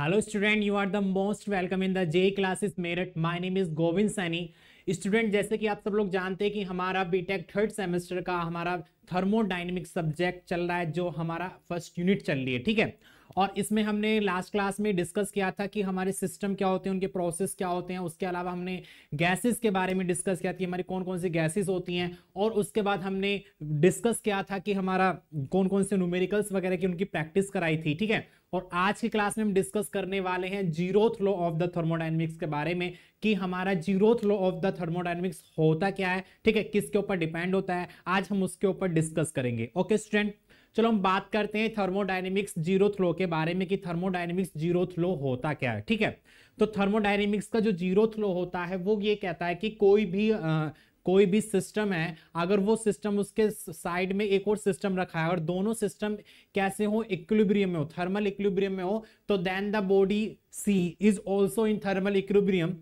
Hello student you are the most welcome in the J classes Meerut my name is Govind Saini student जैसे कि आप सब लोग जानते हैं कि हमारा बीटेक थर्ड सेमेस्टर का हमारा थर्मोडाइनमिक सब्जेक्ट चल रहा है जो हमारा फर्स्ट यूनिट चल रही है ठीक है और इसमें हमने लास्ट क्लास में डिस्कस किया था कि हमारे सिस्टम क्या होते हैं उनके प्रोसेस क्या होते हैं उसके अलावा हमने गैसेस के बारे में डिस्कस किया था कि हमारी कौन कौन सी गैसेस होती हैं और उसके बाद हमने डिस्कस किया था कि हमारा कौन कौन से न्यूमेरिकल्स वगैरह की उनकी प्रैक्टिस कराई थी ठीक है और आज की क्लास में हम डिस्कस करने वाले हैं zeroth law of the thermodynamics के बारे में कि हमारा zeroth law of the thermodynamics होता क्या है ठीक है किसके ऊपर डिपेंड होता है आज हम उसके ऊपर डिस्कस करेंगे ओके स्टूडेंट चलो हम बात करते हैं थर्मोडाइनमिक्स जीरोथ लॉ के बारे में कि थर्मोडाइनमिक्स जीरोथ लॉ होता क्या है ठीक है तो थर्मोडाइनमिक्स का जो जीरोथ लॉ होता है वो ये कहता है कि कोई भी कोई भी सिस्टम है अगर वो सिस्टम उसके साइड में एक और सिस्टम रखा है और दोनों सिस्टम कैसे हो इक्लिब्रियम में हो थर्मल इक्लिब्रियम में हो तो then the body C is also in thermal equilibrium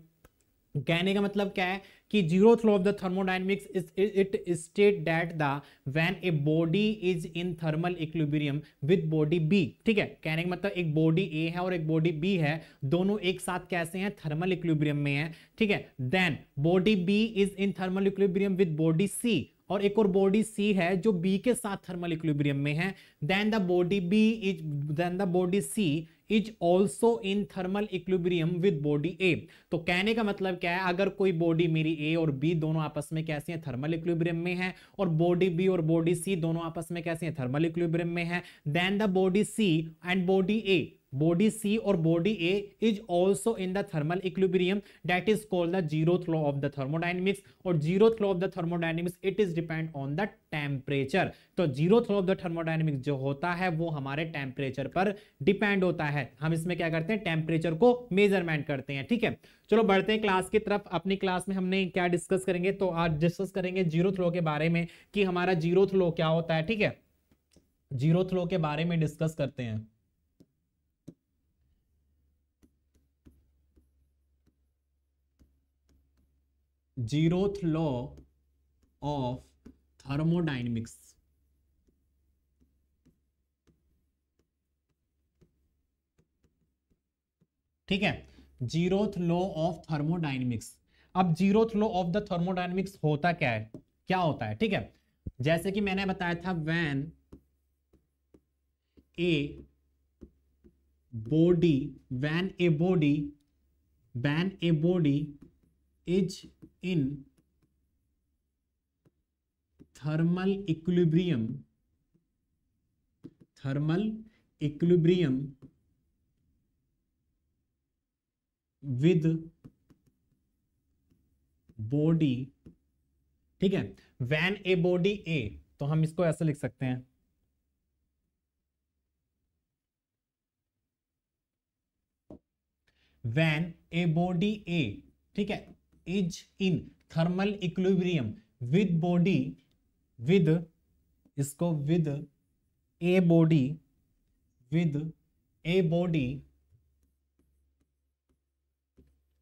कहने का मतलब क्या है कि zeroth law of the thermodynamics it state that the when a body is in thermal equilibrium with body B ठीक है कहने का मतलब एक बॉडी ए है और एक बॉडी बी है दोनों एक साथ कैसे हैं थर्मल इक्विलिब्रियम में है ठीक है then body B is in thermal equilibrium with body C और एक और बॉडी सी है जो बी के साथ थर्मल इक्विबिरियम में है then the body B is then the body C is also in thermal equilibrium with body A तो कहने का मतलब क्या है अगर कोई बॉडी मेरी ए और बी दोनों आपस में कैसे हैं थर्मल इक्विब्रियम में है और बॉडी बी और बॉडी सी दोनों आपस में कैसे हैं थर्मल इक्विब्रियम में है then the body C and body A body C और body A is also in the thermal equilibrium that is called the zeroth law of the thermodynamics और zeroth law of the thermodynamics it is depend on the temperature तो zeroth law of the thermodynamics जो होता है वो हमारे temperature पर depend होता है हम इसमें क्या करते हैं टेम्परेचर को मेजरमेंट करते हैं ठीक है चलो बढ़ते हैं क्लास की तरफ अपनी क्लास में हमने क्या डिस्कस करेंगे तो आज डिस्कस करेंगे जीरो थ्रो के बारे में कि हमारा जीरो थ्रो क्या होता है ठीक है जीरो थ्रो के बारे में डिस्कस करते हैं जीरोथ लॉ ऑफ थर्मोडाइनमिक्स ठीक है जीरोथ लॉ ऑफ थर्मोडाइनमिक्स अब zeroth law of the thermodynamics होता क्या है क्या होता है ठीक है जैसे कि मैंने बताया था when a body when a body when a body is in thermal equilibrium thermal equilibrium with body ठीक है वैन ए बॉडी ए तो हम इसको ऐसे लिख सकते हैं वैन ए बॉडी ए ठीक है is in thermal equilibrium with body with इसको with a body with a body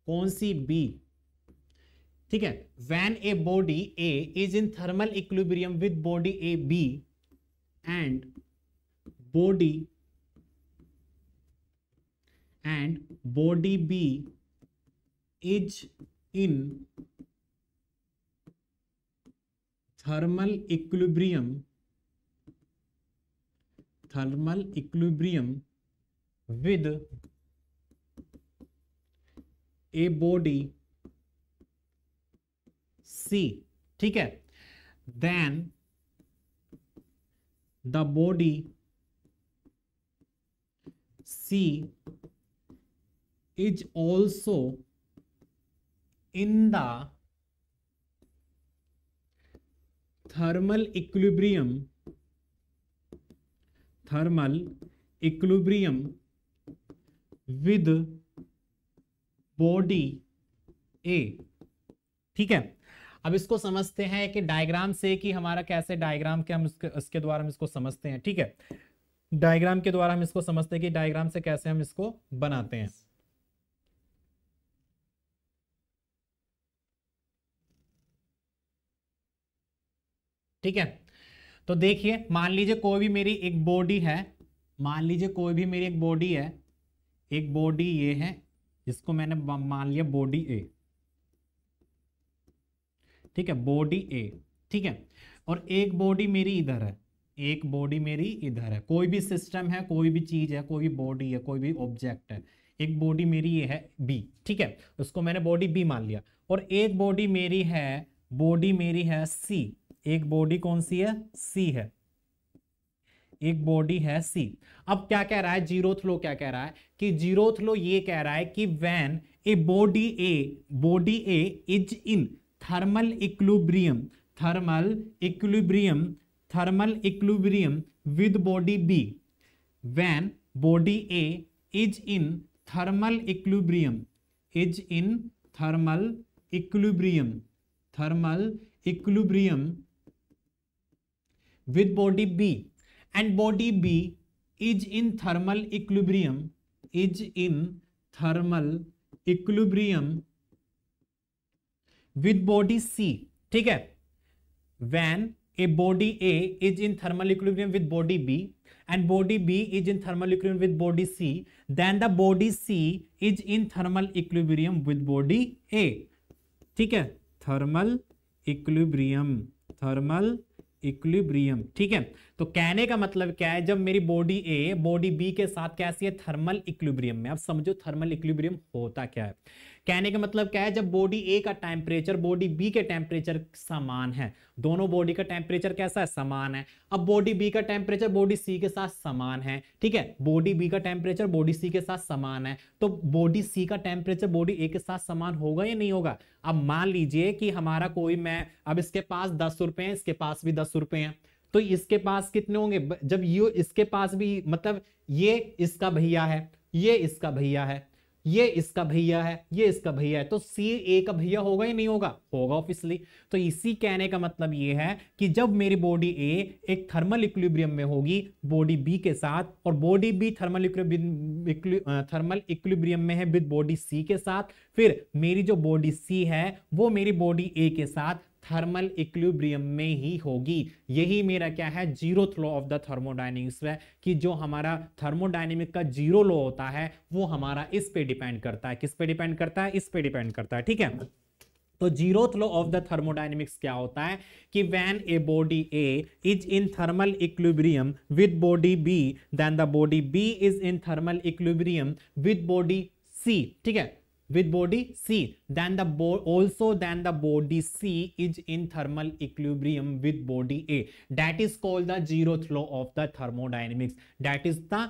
कौन सी बी ठीक है when a body A is in thermal equilibrium with body A B and body and body B is in thermal equilibrium thermal equilibrium with a body C ठीक है then the body C is also in the thermal equilibrium thermal equilibrium with body A ठीक है अब इसको समझते हैं कि diagram से कि हमारा कैसे डायग्राम के हम इसके इसके द्वारा हम इसको समझते हैं ठीक है डायग्राम के द्वारा हम इसको समझते हैं कि डायग्राम से कैसे हम इसको बनाते हैं ठीक है तो देखिए मान लीजिए कोई भी मेरी एक बॉडी है मान लीजिए कोई भी मेरी एक बॉडी है एक बॉडी ये है जिसको मैंने मान लिया बॉडी ए ठीक है बॉडी ए ठीक है और एक बॉडी मेरी इधर है एक बॉडी मेरी इधर है कोई भी सिस्टम है कोई भी चीज़ है कोई भी बॉडी है कोई भी ऑब्जेक्ट है एक बॉडी मेरी ये है बी ठीक है उसको मैंने बॉडी बी मान लिया और एक बॉडी मेरी है बॉडी मेरी है सी एक बॉडी कौन सी है सी है एक बॉडी है सी अब क्या कह रहा है जीरोथ लो क्या कह रहा है कि जीरोथ लो ये कह रहा है कि when a body A body A is in thermal equilibrium thermal equilibrium thermal equilibrium with body B when body A is in thermal equilibrium is in thermal equilibrium thermal equilibrium with body B and body B is in thermal equilibrium is in thermal equilibrium with body C ठीक है when a body A is in thermal equilibrium with body B and body B is in thermal equilibrium with body C then the body C is in thermal equilibrium with body A ठीक है thermal equilibrium thermal equilibrium equilibrium ठीक है तो कहने का मतलब क्या है जब मेरी बॉडी ए बॉडी बी के साथ कैसी है थर्मल इक्विब्रियम में अब समझो थर्मल इक्विब्रियम होता क्या है कहने का मतलब क्या है जब बॉडी ए का टेम्परेचर बॉडी बी के टेम्परेचर समान है दोनों बॉडी का टेम्परेचर कैसा है समान है अब बॉडी बी का टेम्परेचर बॉडी सी के साथ समान है ठीक है बॉडी बी का टेम्परेचर बॉडी सी के साथ समान है तो बॉडी सी का टेम्परेचर बॉडी ए के साथ समान होगा या नहीं होगा अब मान लीजिए कि हमारा कोई मैं अब इसके पास दस रुपए हैं इसके पास भी दस रुपए हैं तो इसके पास कितने होंगे जब ये इसके पास भी मतलब ये इसका भैया है ये इसका भैया है ये इसका भैया है ये इसका भैया है तो सी ए का भैया होगा या नहीं होगा होगा ऑफिसली तो इसी कहने का मतलब ये है कि जब मेरी बॉडी ए एक थर्मल इक्विलिब्रियम में होगी बॉडी बी के साथ और body B thermal thermal equilibrium में है विद बॉडी सी के साथ फिर मेरी जो बॉडी सी है वो मेरी बॉडी ए के साथ थर्मल इक्लिब्रियम में ही होगी यही मेरा क्या है zero law of the thermodynamics है कि जो हमारा थर्मोडाइनेमिक का जीरो लॉ होता है वो हमारा इस पे डिपेंड करता है किस पे डिपेंड करता है इस पे डिपेंड करता है ठीक है तो zeroth law of the thermodynamics क्या होता है कि when a body A is in thermal equilibrium with body B then the body B is in thermal equilibrium with body C ठीक है with body C, then the bo also then the body C is in thermal equilibrium with body A. That is called the zeroth law of the thermodynamics. That is the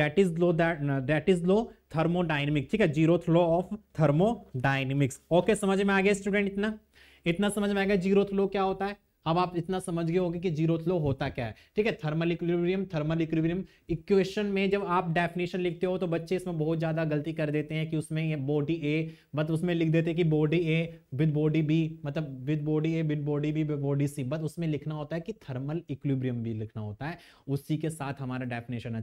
that is law that uh, that is law thermodynamics. ठीक है zeroth law of thermodynamics. Okay समझ में आ गया student इतना इतना समझ में आ गया जीरो लो क्या होता है अब आप इतना समझ गए होंगे कि जीरो फ्लो होता क्या है ठीक है thermal equilibrium thermal equilibrium equation में जब आप डेफिनेशन लिखते हो तो बच्चे इसमें बहुत ज़्यादा गलती कर देते हैं कि उसमें ये बॉडी ए बट उसमें लिख देते हैं कि body A with body B मतलब with body A with body B with body C but उसमें लिखना होता है कि थर्मल इक्विलिब्रियम भी लिखना होता है उसी के साथ हमारा डेफिनेशन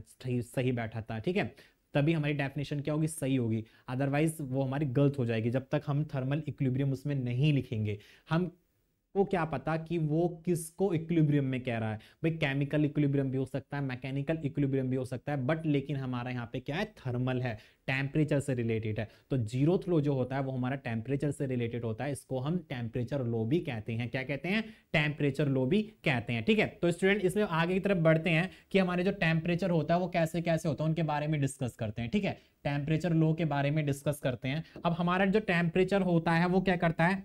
सही बैठा था ठीक है तभी हमारी डेफिनेशन क्या होगी सही होगी अदरवाइज वो हमारी गलत हो जाएगी जब तक हम थर्मल इक्विलिब्रियम उसमें नहीं लिखेंगे हम को क्या पता कि वो किसको इक्विलिब्रियम में कह रहा है भाई केमिकल इक्विलिब्रियम भी हो सकता है मैकेनिकल इक्विलिब्रियम भी हो सकता है बट लेकिन हमारा यहाँ पे क्या है थर्मल है टेम्परेचर से रिलेटेड है तो जीरो लो जो होता है वो हमारा टेम्परेचर से रिलेटेड होता है इसको हम टेम्परेचर लो भी कहते हैं क्या कहते हैं टेम्परेचर लो भी कहते हैं ठीक है तो स्टूडेंट इसमें आगे की तरफ बढ़ते हैं कि हमारे जो टेम्परेचर होता है वो कैसे कैसे होता है उनके बारे में डिस्कस करते हैं ठीक है टेम्परेचर लो के बारे में डिस्कस करते हैं अब हमारा जो टेम्परेचर होता है वो क्या करता है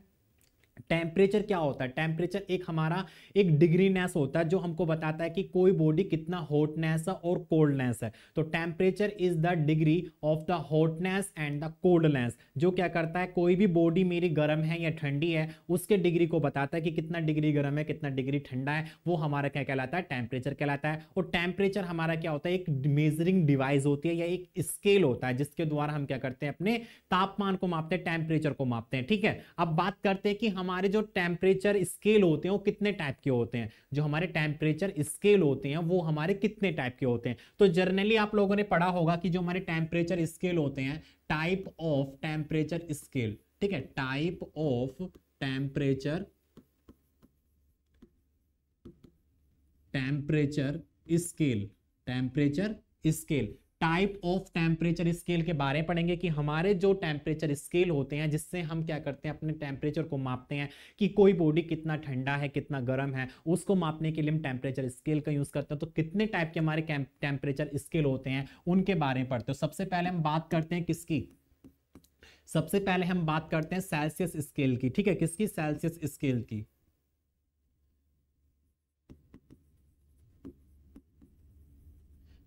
टेम्परेचर क्या होता है टेम्परेचर एक हमारा एक डिग्रीनेस होता है जो हमको बताता है कि कोई बॉडी कितना हॉटनेस है और कोल्डनेस है तो temperature is the degree of the hotness and the coldness जो क्या करता है कोई भी बॉडी मेरी गर्म है या ठंडी है उसके डिग्री को बताता है कि कितना डिग्री गर्म है कितना डिग्री ठंडा है वो हमारा क्या कहलाता है टेम्परेचर कहलाता है और टेम्परेचर हमारा क्या होता है एक मेजरिंग डिवाइस होती है या एक स्केल होता है जिसके द्वारा हम क्या करते हैं अपने तापमान को मापते हैं टेम्परेचर को मापते हैं ठीक है अब बात करते हैं कि हम हमारे जो टेम्परेचर स्केल होते हैं वो कितने टाइप के होते हैं जो हमारे टेम्परेचर स्केल होते हैं वो हमारे कितने टाइप के होते हैं तो जर्नली आप लोगों ने पढ़ा होगा कि जो हमारे टेम्परेचर स्केल होते हैं टाइप ऑफ टेम्परेचर स्केल ठीक है type of temperature temperature scale temperature scale type of temperature scale के बारे में पढ़ेंगे कि हमारे जो टेम्परेचर स्केल होते हैं जिससे हम क्या करते हैं अपने टेम्परेचर को मापते हैं कि कोई बॉडी कितना ठंडा है कितना गर्म है उसको मापने के लिए हम टेम्परेचर स्केल का यूज़ करते हैं तो कितने टाइप के हमारे टेम्परेचर स्केल होते हैं उनके बारे में पढ़ते हो सबसे पहले हम बात करते हैं किसकी सबसे पहले हम बात करते हैं सेल्सियस स्केल की ठीक है किसकी सेल्सियस स्केल की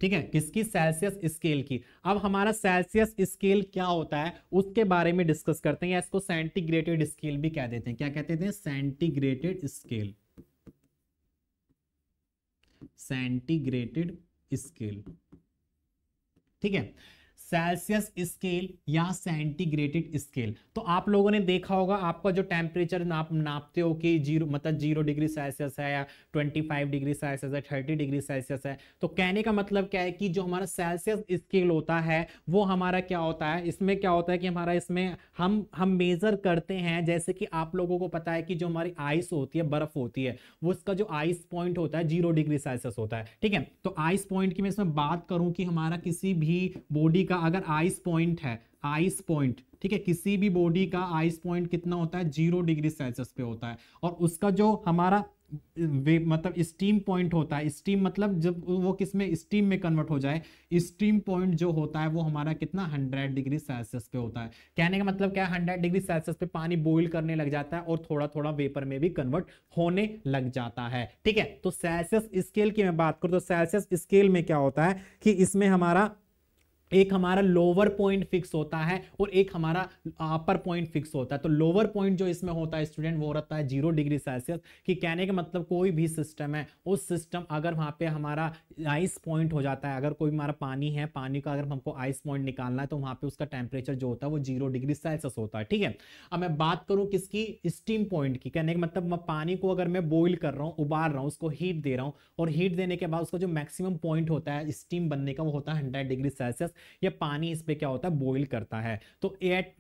ठीक है किसकी सेल्सियस स्केल की अब हमारा सेल्सियस स्केल क्या होता है उसके बारे में डिस्कस करते हैं या इसको सेंटीग्रेटेड स्केल भी कह देते हैं क्या कहते हैं सेंटीग्रेटेड स्केल सेंटीग्रेटेड स्केल ठीक है सेल्सियस स्केल या सेंटीग्रेटेड स्केल तो आप लोगों ने देखा होगा आपका जो टेम्परेचर नाप नापते हो कि जीरो मतलब जीरो डिग्री सेल्सियस है या ट्वेंटी फाइव डिग्री सेल्सियस है थर्टी डिग्री सेल्सियस है तो कहने का मतलब क्या है कि जो हमारा सेल्सियस स्केल होता है वो हमारा क्या होता है इसमें क्या होता है कि हमारा इसमें हम हम मेजर करते हैं जैसे कि आप लोगों को पता है कि जो हमारी आइस होती है बर्फ होती है वो उसका जो आइस पॉइंट होता है जीरो डिग्री सेल्सियस होता है ठीक है तो आइस पॉइंट की मैं इसमें बात करूँ कि हमारा किसी भी बॉडी का का अगर आइस पॉइंट है आइस पॉइंट ठीक है किसी भी बॉडी का आइस पॉइंट कितना होता है जीरो डिग्री सेल्सियस पे होता है और उसका जो हमारा वे मतलब स्टीम पॉइंट होता है स्टीम मतलब जब वो किस में स्टीम में कन्वर्ट हो जाए स्टीम पॉइंट जो होता है वो हमारा कितना 100 डिग्री सेल्सियस पे होता है कहने का मतलब क्या है 100 डिग्री सेल्सियस पे पानी बॉईल करने लग जाता है और थोड़ा थोड़ा वेपर में भी कन्वर्ट होने लग जाता है ठीक है तो सेल्सियस स्केल की मैं बात करूँ तो सेल्सियस स्केल में क्या होता है कि इसमें हमारा एक हमारा लोअर पॉइंट फिक्स होता है और एक हमारा अपर पॉइंट फिक्स होता है तो लोअर पॉइंट जो इसमें होता है स्टूडेंट वो रहता है जीरो डिग्री सेल्सियस कि कहने का मतलब कोई भी सिस्टम है उस सिस्टम अगर वहाँ पे हमारा आइस पॉइंट हो जाता है अगर कोई हमारा पानी है पानी का अगर हमको आइस पॉइंट निकालना है तो वहाँ पर उसका टेम्परेचर जो होता है वो जीरो डिग्री सेल्सियस होता है ठीक है अब मैं बात करूँ किसकी स्टीम पॉइंट की कहने का मतलब मैं पानी को अगर मैं बॉइल कर रहा हूँ उबाल रहा हूँ उसको हीट दे रहा हूँ और हीट देने के बाद उसका जो मैक्सिमम पॉइंट होता है स्टीम बनने का वो होता है हंड्रेड डिग्री सेल्सियस या पानी इस पर क्या होता है बॉइल करता है तो एट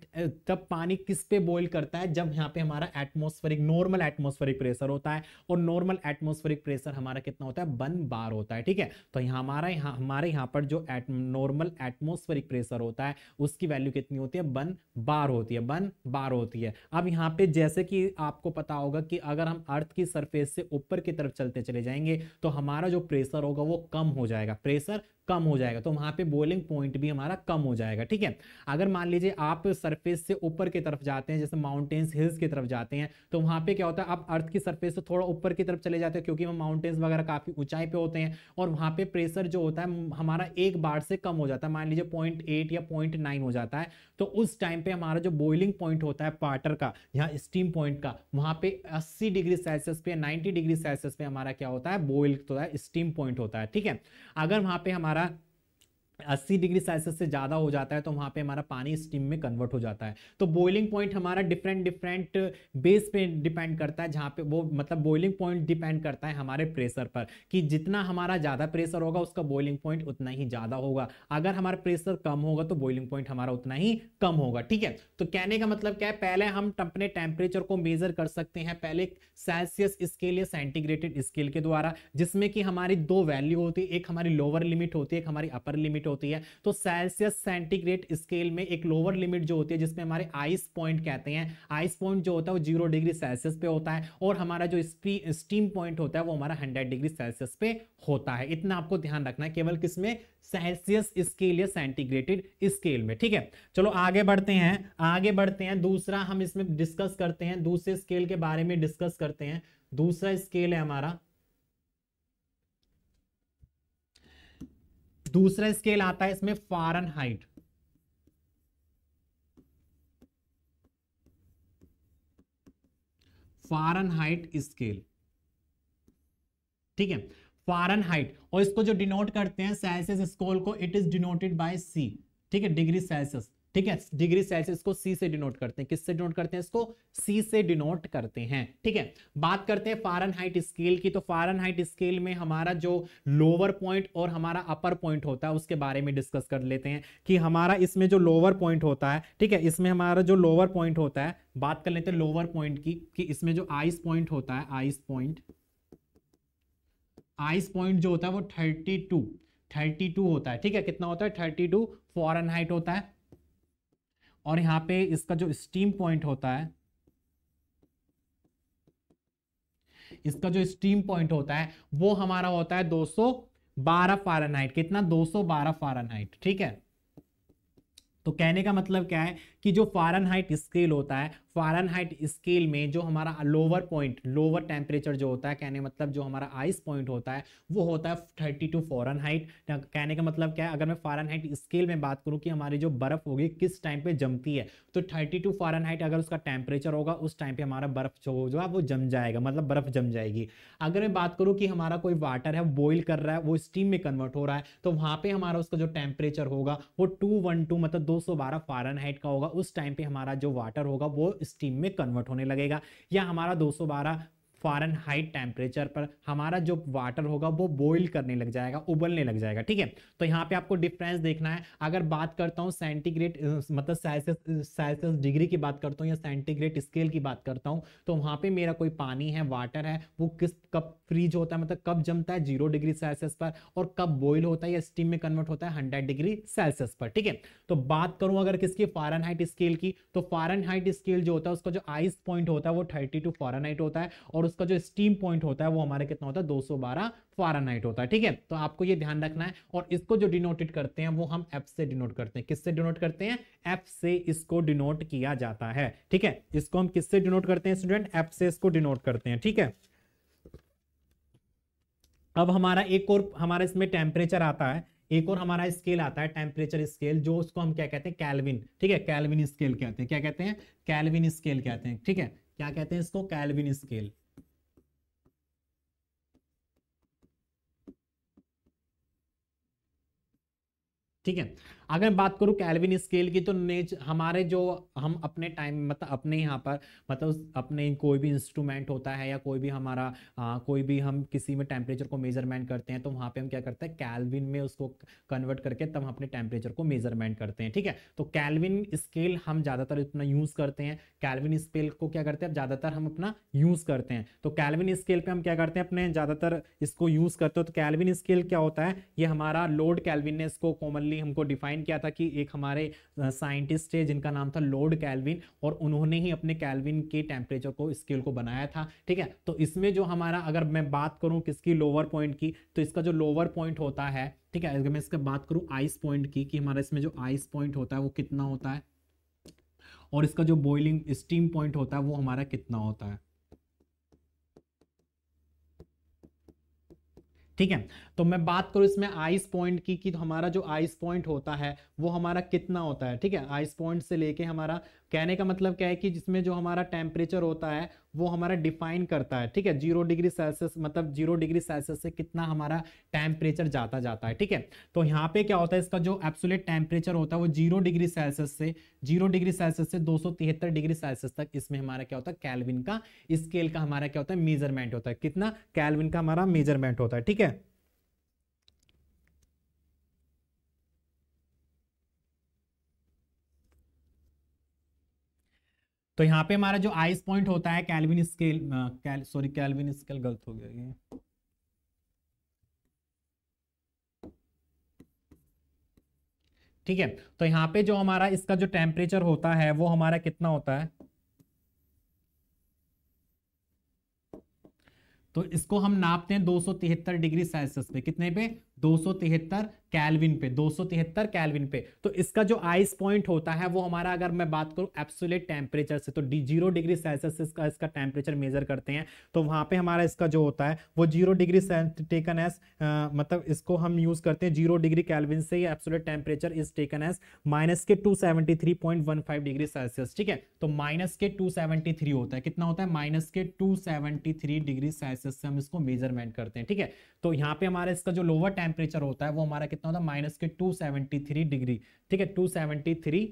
तब पानी किस पे बॉइल करता है जब यहाँ पे हमारा एटमोस्फेरिक नॉर्मल एटमोस्फेरिक प्रेशर होता है और नॉर्मल एटमोस्फेरिक प्रेशर हमारा कितना होता है वन बार होता है ठीक है तो यहाँ हमारा यहाँ हमारे यहाँ पर जो एट नॉर्मल एटमोस्फेरिक प्रेशर होता है उसकी वैल्यू कितनी होती है वन बार होती है वन बार होती है अब यहाँ पे जैसे कि आपको पता होगा कि अगर हम अर्थ की सरफेस से ऊपर की तरफ चलते चले जाएंगे तो हमारा जो प्रेशर होगा वो कम हो जाएगा प्रेशर कम हो जाएगा तो वहां पे बोइलिंग पॉइंट भी हमारा कम हो जाएगा ठीक है अगर मान लीजिए आप सरफेस से ऊपर की तरफ जाते हैं जैसे माउंटेन्स हिल्स की तरफ जाते हैं तो वहां पे क्या होता है आप अर्थ की सरफेस से थोड़ा ऊपर की तरफ चले जाते हैं क्योंकि वहाँ माउंटेन्स वगैरह काफ़ी ऊंचाई पे होते हैं और वहां पर प्रेशर जो होता है हमारा एक बार से कम हो जाता है मान लीजिए पॉइंट या पॉइंट हो जाता है तो उस टाइम पर हमारा जो बॉइलिंग पॉइंट होता है पार्टर का यहाँ स्टीम पॉइंट का वहाँ पे अस्सी डिग्री सेल्सियस पे नाइन्टी डिग्री सेल्सियस पे हमारा क्या होता है बॉइल होता है स्टीम पॉइंट होता है ठीक है अगर वहां पर हमारा para अस्सी डिग्री सेल्सियस से ज़्यादा हो जाता है तो वहाँ पे हमारा पानी स्टीम में कन्वर्ट हो जाता है तो बॉइलिंग पॉइंट हमारा डिफरेंट डिफरेंट बेस पे डिपेंड करता है जहाँ पे वो मतलब बॉइलिंग पॉइंट डिपेंड करता है हमारे प्रेशर पर कि जितना हमारा ज़्यादा प्रेशर होगा उसका बॉइलिंग पॉइंट उतना ही ज़्यादा होगा अगर हमारा प्रेशर कम होगा तो बॉइलिंग पॉइंट हमारा उतना ही कम होगा ठीक है तो कहने का मतलब क्या है पहले हम अपने टेम्परेचर को मेजर कर सकते हैं पहले सेल्सियस स्केल या सेंटीग्रेटेड स्केल के द्वारा जिसमें कि हमारी दो वैल्यू होती है एक हमारी लोअर लिमिट होती है एक हमारी अपर लिमिट लिमिट होती है तो सेल्सियस सेंटीग्रेड स्केल में एक लोअर लिमिट जो होती है जिसमें हमारे आइस पॉइंट कहते हैं आइस पॉइंट जो होता है वो जीरो डिग्री सेल्सियस पे होता है और हमारा जो स्टीम पॉइंट होता है वो हमारा हंड्रेड डिग्री सेल्सियस पे होता है इतना आपको ध्यान रखना है केवल किसमें सेल्सियस स्केल या सेंटीग्रेटेड स्केल में ठीक है चलो आगे बढ़ते हैं आगे बढ़ते हैं दूसरा हम इसमें डिस्कस करते हैं दूसरे स्केल के बारे में डिस्कस करते हैं दूसरा स्केल है हमारा दूसरा स्केल आता है इसमें Fahrenheit Fahrenheit scale ठीक है फॉरन हाइट और इसको जो डिनोट करते हैं सेल्सियस स्कोल को it is denoted by C ठीक है डिग्री सेल्सियस ठीक है डिग्री सेल्सियस को सी से डिनोट करते हैं किससे डिनोट करते हैं इसको सी से डिनोट करते हैं ठीक है बात करते हैं हाइट स्केल की तो हाइट स्केल में हमारा जो लोअर पॉइंट और हमारा अपर पॉइंट होता है उसके बारे में डिस्कस कर लेते हैं कि हमारा इसमें जो लोअर पॉइंट होता है ठीक है इसमें हमारा जो लोअर पॉइंट होता है बात कर लेते हैं लोअर पॉइंट की कि इसमें जो आइस पॉइंट होता है आइस पॉइंट आइस पॉइंट जो होता है वो थर्टी टू होता है ठीक है कितना होता है थर्टी टू फॉरन हाइट होता है और यहां पे इसका जो स्टीम पॉइंट होता है इसका जो स्टीम पॉइंट होता है वो हमारा होता है 212 फारेनहाइट कितना 212 फारेनहाइट ठीक है तो कहने का मतलब क्या है कि जो फारेनहाइट स्केल होता है फारेनहाइट स्केल में जो हमारा लोअर पॉइंट लोअर टेम्परेचर जो होता है कहने मतलब जो हमारा आइस पॉइंट होता है वो होता है थर्टी टू फॉरनहाइट कहने का मतलब क्या है अगर मैं फारेनहाइट स्केल में बात करूँ कि हमारी जो बर्फ़ होगी किस टाइम पे जमती है तो थर्टी टू फारनहाइट अगर उसका टेम्परेचर होगा उस टाइम पर हमारा बर्फ़ जो है वो जम जाएगा मतलब बर्फ़ जम जाएगी अगर मैं बात करूँ कि हमारा कोई वाटर है बॉइल कर रहा है वो स्टीम में कन्वर्ट हो रहा है तो वहाँ पर हमारा उसका जो टेम्परेचर होगा वो टू मतलब दो 212 फारेनहाइट का होगा उस टाइम पे हमारा जो वाटर होगा वो स्टीम में कन्वर्ट होने लगेगा या हमारा 212 फ़ारेनहाइट टेम्परेचर पर हमारा जो वाटर होगा वो बॉइल करने लग जाएगा उबलने लग जाएगा ठीक है तो यहाँ पे आपको डिफरेंस देखना है अगर बात करता हूँ सेंटीग्रेड मतलब सेल्सियस सेल्सियस डिग्री की बात करता हूँ या सेंटीग्रेड स्केल की बात करता हूँ तो वहाँ पे मेरा कोई पानी है वाटर है वो किस कब फ्रीज होता है मतलब कब जमता है जीरो डिग्री सेल्सियस पर और कब बॉइल होता है या स्टीम में कन्वर्ट होता है हंड्रेड डिग्री सेल्सियस पर ठीक है तो बात करूं अगर किसकी हाइट स्केल की तो हाइट स्केल जो होता है उसका जो आइस पॉइंट होता है वो थर्टी टू फारनहाइट होता है और उसका जो स्टीम पॉइंट होता है वो हमारा कितना होता है दो सौ बारह होता है ठीक है तो आपको ये ध्यान रखना है और इसको जो डिनोटेड करते हैं वो हम एफ से डिनोट करते हैं किससे डिनोट करते हैं एफ से इसको डिनोट किया जाता है ठीक है इसको हम किससे डिनोट करते हैं स्टूडेंट एफ से इसको डिनोट करते हैं ठीक है अब हमारा एक और हमारा इसमें टेम्परेचर आता है एक और हमारा स्केल आता है टेम्परेचर स्केल जो उसको हम क्या कहते हैं कैलविन ठीक है कैलविन स्केल कहते हैं क्या कहते हैं कैलविन स्केल कहते हैं ठीक है क्या कहते हैं इसको कैलविन स्केल ठीक है अगर बात करूँ कैलविन स्केल की तो नेच हमारे जो हम अपने टाइम मतलब अपने यहाँ पर मतलब अपने कोई भी इंस्ट्रूमेंट होता है या कोई भी हमारा आ, कोई भी हम किसी में टेम्परेचर को मेजरमेंट करते हैं तो वहाँ पे हम क्या करते हैं कैलविन में उसको कन्वर्ट करके तब हम अपने टेम्परेचर को मेजरमेंट करते हैं ठीक है तो कैलविन स्केल हम ज़्यादातर इतना यूज़ करते हैं कैलविन स्केल को क्या करते हैं ज़्यादातर हम अपना यूज़ करते हैं तो कैलविन स्केल पर हम क्या करते हैं अपने ज़्यादातर इसको यूज़ करते हो तो कैलविन स्केल क्या होता है ये हमारा लोड कैलविन ने इसको कॉमनली हमको डिफाइन डिफाइन किया था कि एक हमारे साइंटिस्ट थे जिनका नाम था लॉर्ड कैलविन और उन्होंने ही अपने कैलविन के टेम्परेचर को स्केल को बनाया था ठीक है तो इसमें जो हमारा अगर मैं बात करूँ किसकी लोअर पॉइंट की तो इसका जो लोअर पॉइंट होता है ठीक है अगर मैं इसका बात करूँ आइस पॉइंट की कि हमारा इसमें जो आइस पॉइंट होता है वो कितना होता है और इसका जो बॉइलिंग स्टीम पॉइंट होता है वो हमारा कितना होता है ठीक है तो मैं बात करूं इसमें आइस पॉइंट की कि हमारा जो आइस पॉइंट होता है वो हमारा कितना होता है ठीक है आइस पॉइंट से लेके हमारा कहने का मतलब क्या है कि जिसमें जो हमारा टेम्परेचर होता है वो हमारा डिफाइन करता है ठीक है जीरो डिग्री सेल्सियस मतलब जीरो डिग्री सेल्सियस से कितना हमारा टेम्परेचर जाता जाता है ठीक है तो यहाँ पे क्या होता है इसका जो एप्सुलेट टेम्परेचर होता है वो जीरो डिग्री सेल्सियस से जीरो डिग्री सेल्सियस से दो डिग्री सेल्सियस तक इसमें हमारा क्या होता है कैलविन का स्केल का हमारा क्या होता है मेजरमेंट होता है कितना कैलविन का हमारा मेजरमेंट होता है ठीक है तो यहाँ पे हमारा जो आइस पॉइंट होता है Kelvin scale sorry Kelvin scale गलत हो गया ये ठीक है तो यहाँ पे जो हमारा इसका जो टेम्परेचर होता है वो हमारा कितना होता है तो इसको हम नापते हैं तिहत्तर डिग्री सेल्सियस पे कितने पे 273 कैलविन पे 273 कैलविन पे तो इसका जो आइस पॉइंट होता है वो हमारा अगर मैं बात करूं एप्सुलेट टेम्परेचर से तो डी जीरो डिग्री सेल्सियस से इसका इसका टेम्परेचर मेजर करते हैं तो वहां पे हमारा इसका जो होता है वो जीरो डिग्री टेकन एस मतलब इसको हम यूज करते हैं जीरो डिग्री कैलविन से absolute temperature is taken as minus के टू डिग्री सेल्सियस ठीक है तो माइनस के टू होता है कितना होता है माइनस के टू डिग्री सेल्सियस से हम इसको मेजरमेंट करते हैं ठीक है तो यहाँ पे हमारा इसका जो लोअर टेम्परेचर होता है वो हमारा कितना होता है माइनस के 273 डिग्री ठीक है 273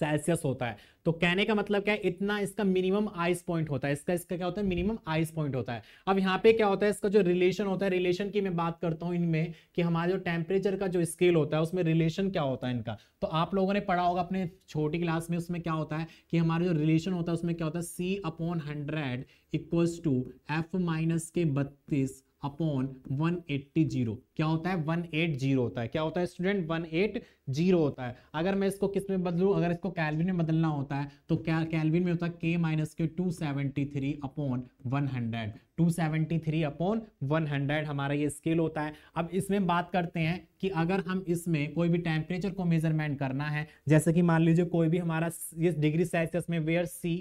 सेल्सियस होता है तो कहने का मतलब क्या है इतना इसका मिनिमम आइस पॉइंट होता है इसका इसका क्या होता है मिनिमम आइस पॉइंट होता है अब यहाँ पे क्या होता है इसका जो रिलेशन होता है रिलेशन की मैं बात करता हूँ इनमें कि हमारा जो टेम्परेचर का जो स्केल होता है उसमें रिलेशन क्या होता है इनका तो आप लोगों ने पढ़ा होगा अपने छोटी क्लास में उसमें क्या होता है कि हमारा जो रिलेशन होता है उसमें क्या होता है C upon hundred equals to F minus के बत्तीस अपॉन वन एट्टी जीरो क्या होता है वन एट जीरो होता है क्या होता है स्टूडेंट वन एट जीरो होता है अगर मैं इसको किस में बदलू अगर इसको कैलविन में बदलना होता है तो क्या कैलविन में होता है के माइनस के two seventy three upon one hundred two seventy three upon one hundred हमारा ये स्केल होता है अब इसमें बात करते हैं कि अगर हम इसमें कोई भी टेम्परेचर को मेजरमेंट करना है जैसे कि मान लीजिए कोई भी हमारा ये डिग्री सेल्सियस में वेयर सी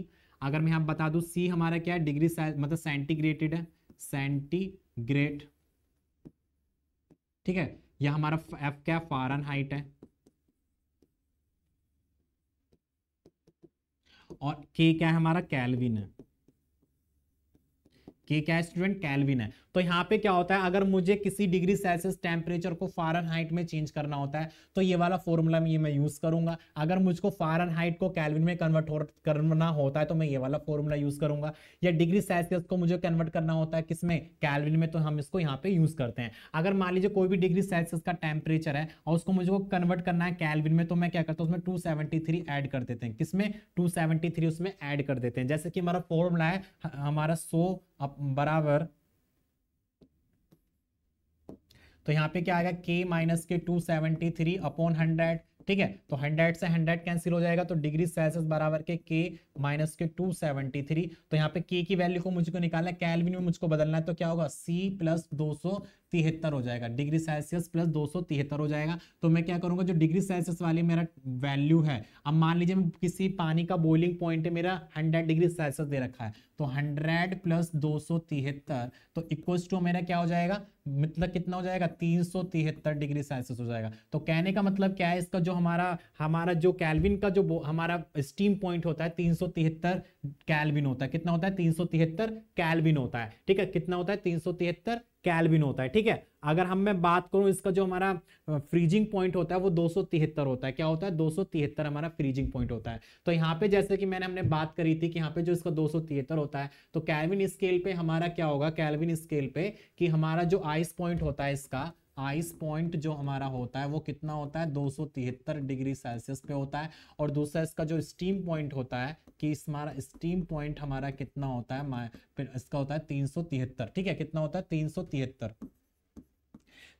अगर मैं आप बता दू सी हमारा क्या है डिग्री मतलब सेंटीग्रेटेड है सेंटी ग्रेट ठीक है यह हमारा एफ क्या फॉरन हाइट है और के क्या है हमारा कैलविन है के क्या है स्टूडेंट कैलविन है तो यहाँ पे क्या होता है अगर मुझे किसी डिग्री सेल्सियस टेम्परेचर को फारन हाइट में चेंज करना होता है तो ये वाला फॉर्मूला में ये मैं यूज करूंगा अगर मुझको फारन हाइट को कैलविन में कन्वर्ट हो, करना होता है तो मैं ये वाला फॉर्मूला यूज करूंगा या डिग्री सेल्सियस को मुझे कन्वर्ट करना होता है किसमें कैलविन में तो हम इसको यहाँ पे यूज करते हैं अगर मान लीजिए कोई भी डिग्री सेल्सियस का टेम्परेचर है और उसको मुझे कन्वर्ट करना है कैलविन में तो मैं क्या करता हूँ उसमें टू ऐड कर देते हैं किसमें टू उसमें ऐड कर देते हैं जैसे कि हमारा फॉर्मूला है हमारा सो बराबर तो यहाँ पे क्या आएगा के माइनस के two seventy three upon hundred ठीक है तो हंड्रेड से हंड्रेड कैंसिल हो जाएगा तो डिग्री सेल्सियस बराबर के के माइनस के थ्री तो यहाँ पे के की वैल्यू को मुझको निकालना है कैलविन में मुझको बदलना है तो क्या होगा सी प्लस दो तिहत्तर हो जाएगा डिग्री सेल्सियस प्लस दो सौ तिहत्तर हो जाएगा तो मैं क्या करूंगा जो डिग्री सेल्सियस वाली मेरा वैल्यू है अब मान लीजिए मैं किसी पानी का बॉइलिंग पॉइंट मेरा हंड्रेड डिग्री सेल्सियस दे रखा है तो हंड्रेड प्लस दो सौ तिहत्तर तो इक्वल्स टू मेरा क्या हो जाएगा मतलब कितना हो जाएगा तीन सौ तिहत्तर डिग्री सेल्सियस हो जाएगा तो कहने का मतलब क्या है इसका जो हमारा हमारा जो कैलविन का जो हमारा स्टीम पॉइंट होता है तीन सौ तिहत्तर कैलविन होता है कितना होता है तीन सौ तिहत्तर कैलविन होता है ठीक है कितना होता है तीन सौ तिहत्तर कैलविन होता है ठीक है अगर हम मैं बात करूं इसका जो हमारा फ्रीजिंग पॉइंट होता है वो दो होता है क्या होता है दो हमारा फ्रीजिंग पॉइंट होता है तो यहाँ पे जैसे कि मैंने हमने बात करी थी कि यहाँ पे जो इसका दो होता है तो कैलविन स्केल पे हमारा क्या होगा कैलविन स्केल पे कि हमारा जो आइस पॉइंट होता है इसका आइस पॉइंट जो हमारा होता है वो कितना होता है दो डिग्री सेल्सियस पे होता है और दूसरा इसका जो स्टीम पॉइंट होता है कि हमारा स्टीम पॉइंट हमारा कितना होता है फिर इसका होता है तीन ठीक है कितना होता है तीन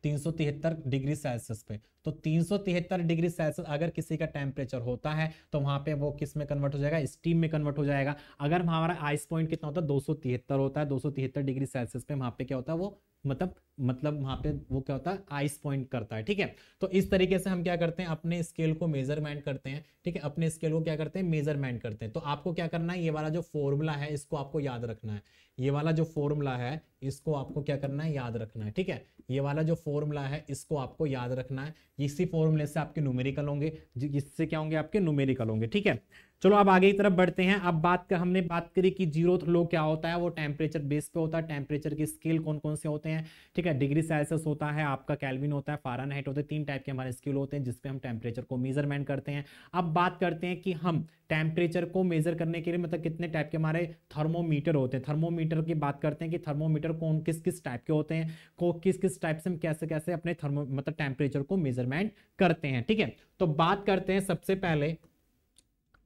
373 डिग्री सेल्सियस पे तो तिहत्तर डिग्री सेल्सियस अगर किसी का टेम्परेचर होता है तो वहां पे वो किस में कन्वर्ट हो जाएगा स्टीम में कन्वर्ट हो जाएगा अगर हमारा आइस पॉइंट कितना होता है दो होता है दो डिग्री सेल्सियस पे वहां पे क्या होता है वो मतलब मतलब वहां पे वो क्या होता है आइस पॉइंट करता है ठीक है तो इस तरीके से हम क्या करते हैं अपने स्केल को मेजरमेंट करते हैं ठीक है अपने स्केल को क्या करते हैं मेजरमेंट करते हैं तो आपको क्या करना है ये वाला जो फॉर्मूला है इसको आपको याद रखना है ये वाला जो फॉर्मूला है इसको आपको क्या करना है याद रखना है ठीक है ये वाला जो फॉर्मूला है इसको आपको याद रखना है इसी फॉर्मूले से आपके न्यूमेरिकल होंगे इससे क्या होंगे आपके न्यूमेरिकल होंगे ठीक है चलो अब आगे की तरफ बढ़ते हैं अब बात कर हमने बात करी कि जीरो लो क्या होता है वो टेम्परेचर बेस पे होता है टेम्परेचर के स्केल कौन कौन से होते हैं ठीक है डिग्री सेल्सियस होता है आपका कैलविन होता है फारानहाइट होते हैं तीन टाइप के हमारे स्केल होते हैं जिसपे हम टेम्परेचर को मेजरमेंट करते हैं अब बात करते हैं कि हम टेम्परेचर को मेजर करने के लिए मतलब कितने टाइप के हमारे थर्मोमीटर होते हैं थर्मोमीटर की बात करते हैं कि थर्मोमीटर कौन किस किस टाइप के होते हैं को किस किस टाइप से हम कैसे कैसे अपने थर्मो मतलब टेम्परेचर को मेजरमेंट करते हैं ठीक है तो बात करते हैं सबसे पहले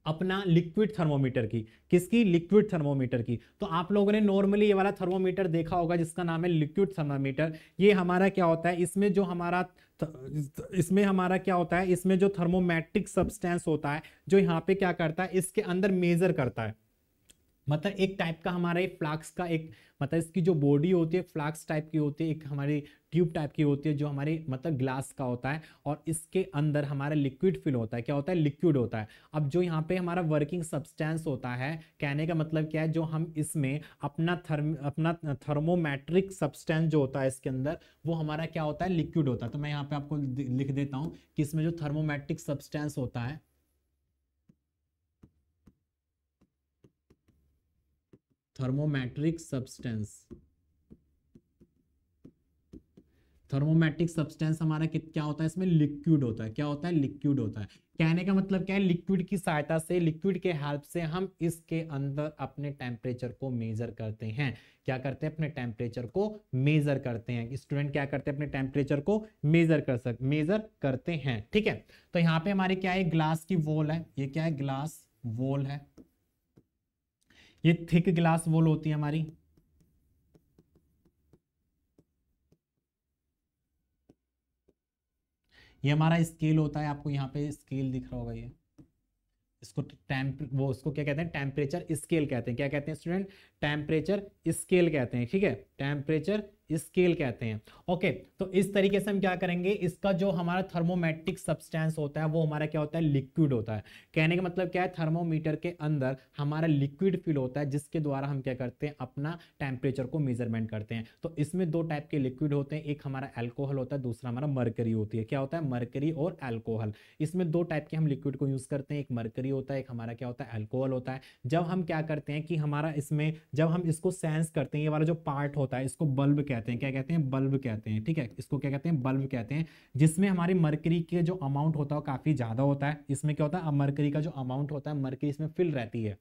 अपना लिक्विड थर्मोमीटर की किसकी लिक्विड थर्मोमीटर की तो आप लोगों ने नॉर्मली ये वाला थर्मोमीटर देखा होगा जिसका नाम है लिक्विड थर्मोमीटर ये हमारा क्या होता है इसमें जो हमारा इसमें हमारा क्या होता है इसमें जो थर्मोमेट्रिक सब्सटेंस होता है जो यहाँ पे क्या करता है इसके अंदर मेजर करता है मतलब एक टाइप का हमारा फ्लाक्स का एक मतलब इसकी जो बॉडी होती है फ्लाक्स टाइप की होती है एक हमारी ट्यूब टाइप की होती है जो हमारे मतलब ग्लास का होता है और इसके अंदर हमारा लिक्विड फिल होता है क्या होता है लिक्विड होता है अब जो यहाँ पे हमारा वर्किंग सब्सटेंस होता है कहने का मतलब क्या है जो हम इसमें अपना थर्म अपना थर्मोमेट्रिक सब्सटेंस जो होता है इसके अंदर वो हमारा क्या होता है लिक्विड होता है तो मैं यहाँ पे आपको लिख देता हूँ कि इसमें जो थर्मोमेट्रिक सब्सटेंस होता है थर्मोमैट्रिक सब्सटेंस थर्मोमेट्रिक सब्सटेंस हमारा क्या होता है इसमें लिक्विड होता है क्या होता है लिक्विड होता है कहने का मतलब क्या है लिक्विड की सहायता से लिक्विड के हेल्प से हम इसके अंदर अपने टेम्परेचर को मेजर करते हैं क्या करते हैं अपने टेम्परेचर को मेजर करते हैं स्टूडेंट क्या करते हैं अपने टेम्परेचर को मेजर कर सक मेजर करते हैं ठीक है तो यहाँ पे हमारे क्या है ग्लास की वॉल है ये क्या है ग्लास वॉल है ये थिक ग्लास वोल होती है हमारी ये हमारा स्केल होता है आपको यहाँ पे स्केल दिख रहा होगा ये इसको वो उसको क्या कहते हैं टेम्परेचर स्केल कहते हैं क्या कहते हैं स्टूडेंट टेम्परेचर स्केल कहते हैं ठीक है टेम्परेचर स्केल कहते हैं ओके तो इस तरीके से हम क्या करेंगे इसका जो हमारा थर्मोमेट्रिक सब्सटेंस होता है वो हमारा क्या होता है लिक्विड होता है कहने का मतलब क्या है थर्मोमीटर के अंदर हमारा लिक्विड फील होता है जिसके द्वारा हम क्या करते हैं अपना टेम्परेचर को मेजरमेंट करते हैं तो इसमें दो टाइप के लिक्विड होते हैं एक हमारा एल्कोहल होता है दूसरा हमारा मरकरी होती है क्या होता है मरकरी और एल्कोहल इसमें दो टाइप के हम लिक्विड को यूज़ करते हैं एक मरकरी होता है एक हमारा क्या होता है एल्कोहल होता है जब हम क्या करते हैं कि हमारा इसमें जब हम इसको सेंस करते हैं ये वाला जो पार्ट होता है इसको बल्ब कहते कहते हैं क्या कहते हैं बल्ब कहते हैं ठीक है इसको क्या कहते हैं बल्ब कहते हैं जिसमें हमारी मरकरी के जो अमाउंट होता है काफ़ी ज़्यादा होता है इसमें क्या होता है मरकरी का जो अमाउंट होता है मरकरी इसमें फिल रहती है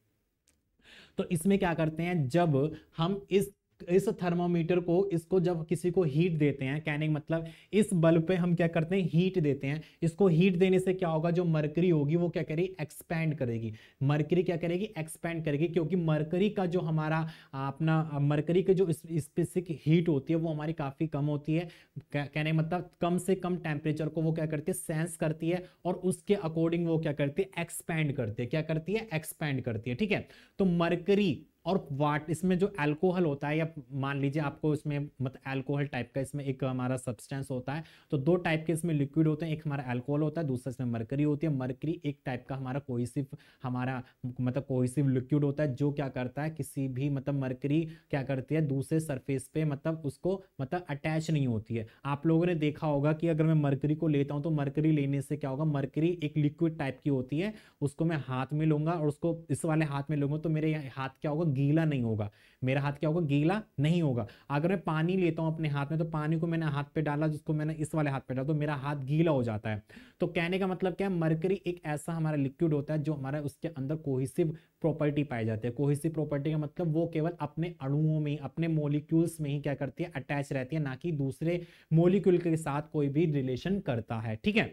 तो इसमें क्या करते हैं जब हम इस इस थर्मामीटर को इसको जब किसी को हीट देते हैं कैनिंग मतलब इस बल्ब पे हम क्या करते हैं हीट देते हैं इसको हीट देने से क्या होगा जो मरकरी होगी वो क्या करेगी एक्सपैंड करेगी मरकरी क्या करेगी एक्सपेंड करेगी क्योंकि मरकरी का जो हमारा अपना मरकरी के जो स्पेसिफिक हीट होती है वो हमारी काफ़ी कम होती है कहने मतलब कम से कम टेम्परेचर को वो क्या करती है सेंस करती है और उसके अकॉर्डिंग वो क्या करती है एक्सपैंड करती है क्या करती है एक्सपैंड करती है ठीक है तो मरकरी और वाट इसमें जो अल्कोहल होता है या मान लीजिए आपको इसमें मतलब अल्कोहल टाइप का इसमें एक हमारा सब्सटेंस होता है तो दो टाइप के इसमें लिक्विड होते हैं एक हमारा अल्कोहल होता है दूसरा इसमें मरकरी होती है मरकरी एक टाइप का हमारा कोहिसिव हमारा मतलब कोहिसिव लिक्विड होता है जो क्या करता है किसी भी मतलब मरकरी क्या करती है दूसरे सरफेस पे मतलब उसको मतलब अटैच नहीं होती है आप लोगों ने देखा होगा कि अगर मैं मरकरी को लेता हूँ तो मरकरी लेने से क्या होगा मरकरी एक लिक्विड टाइप की होती है उसको मैं हाथ में लूंगा और उसको इस वाले हाथ में लूंगा तो मेरे हाथ क्या होगा गीला नहीं होगा मेरा हाथ क्या होगा गीला नहीं होगा अगर मैं पानी लेता हूँ अपने हाथ में तो पानी को मैंने हाथ पे डाला जिसको मैंने इस वाले हाथ पे डाला तो मेरा हाथ गीला हो जाता है तो कहने का मतलब क्या है मरकरी एक ऐसा हमारा लिक्विड होता है जो हमारा उसके अंदर कोहिसिव प्रॉपर्टी पाई जाती है कोहिसिव प्रॉपर्टी का मतलब वो केवल अपने अणुओं में अपने मोलिक्यूल्स में ही क्या करती है अटैच रहती है ना कि दूसरे मोलिक्यूल के साथ कोई भी रिलेशन करता है ठीक है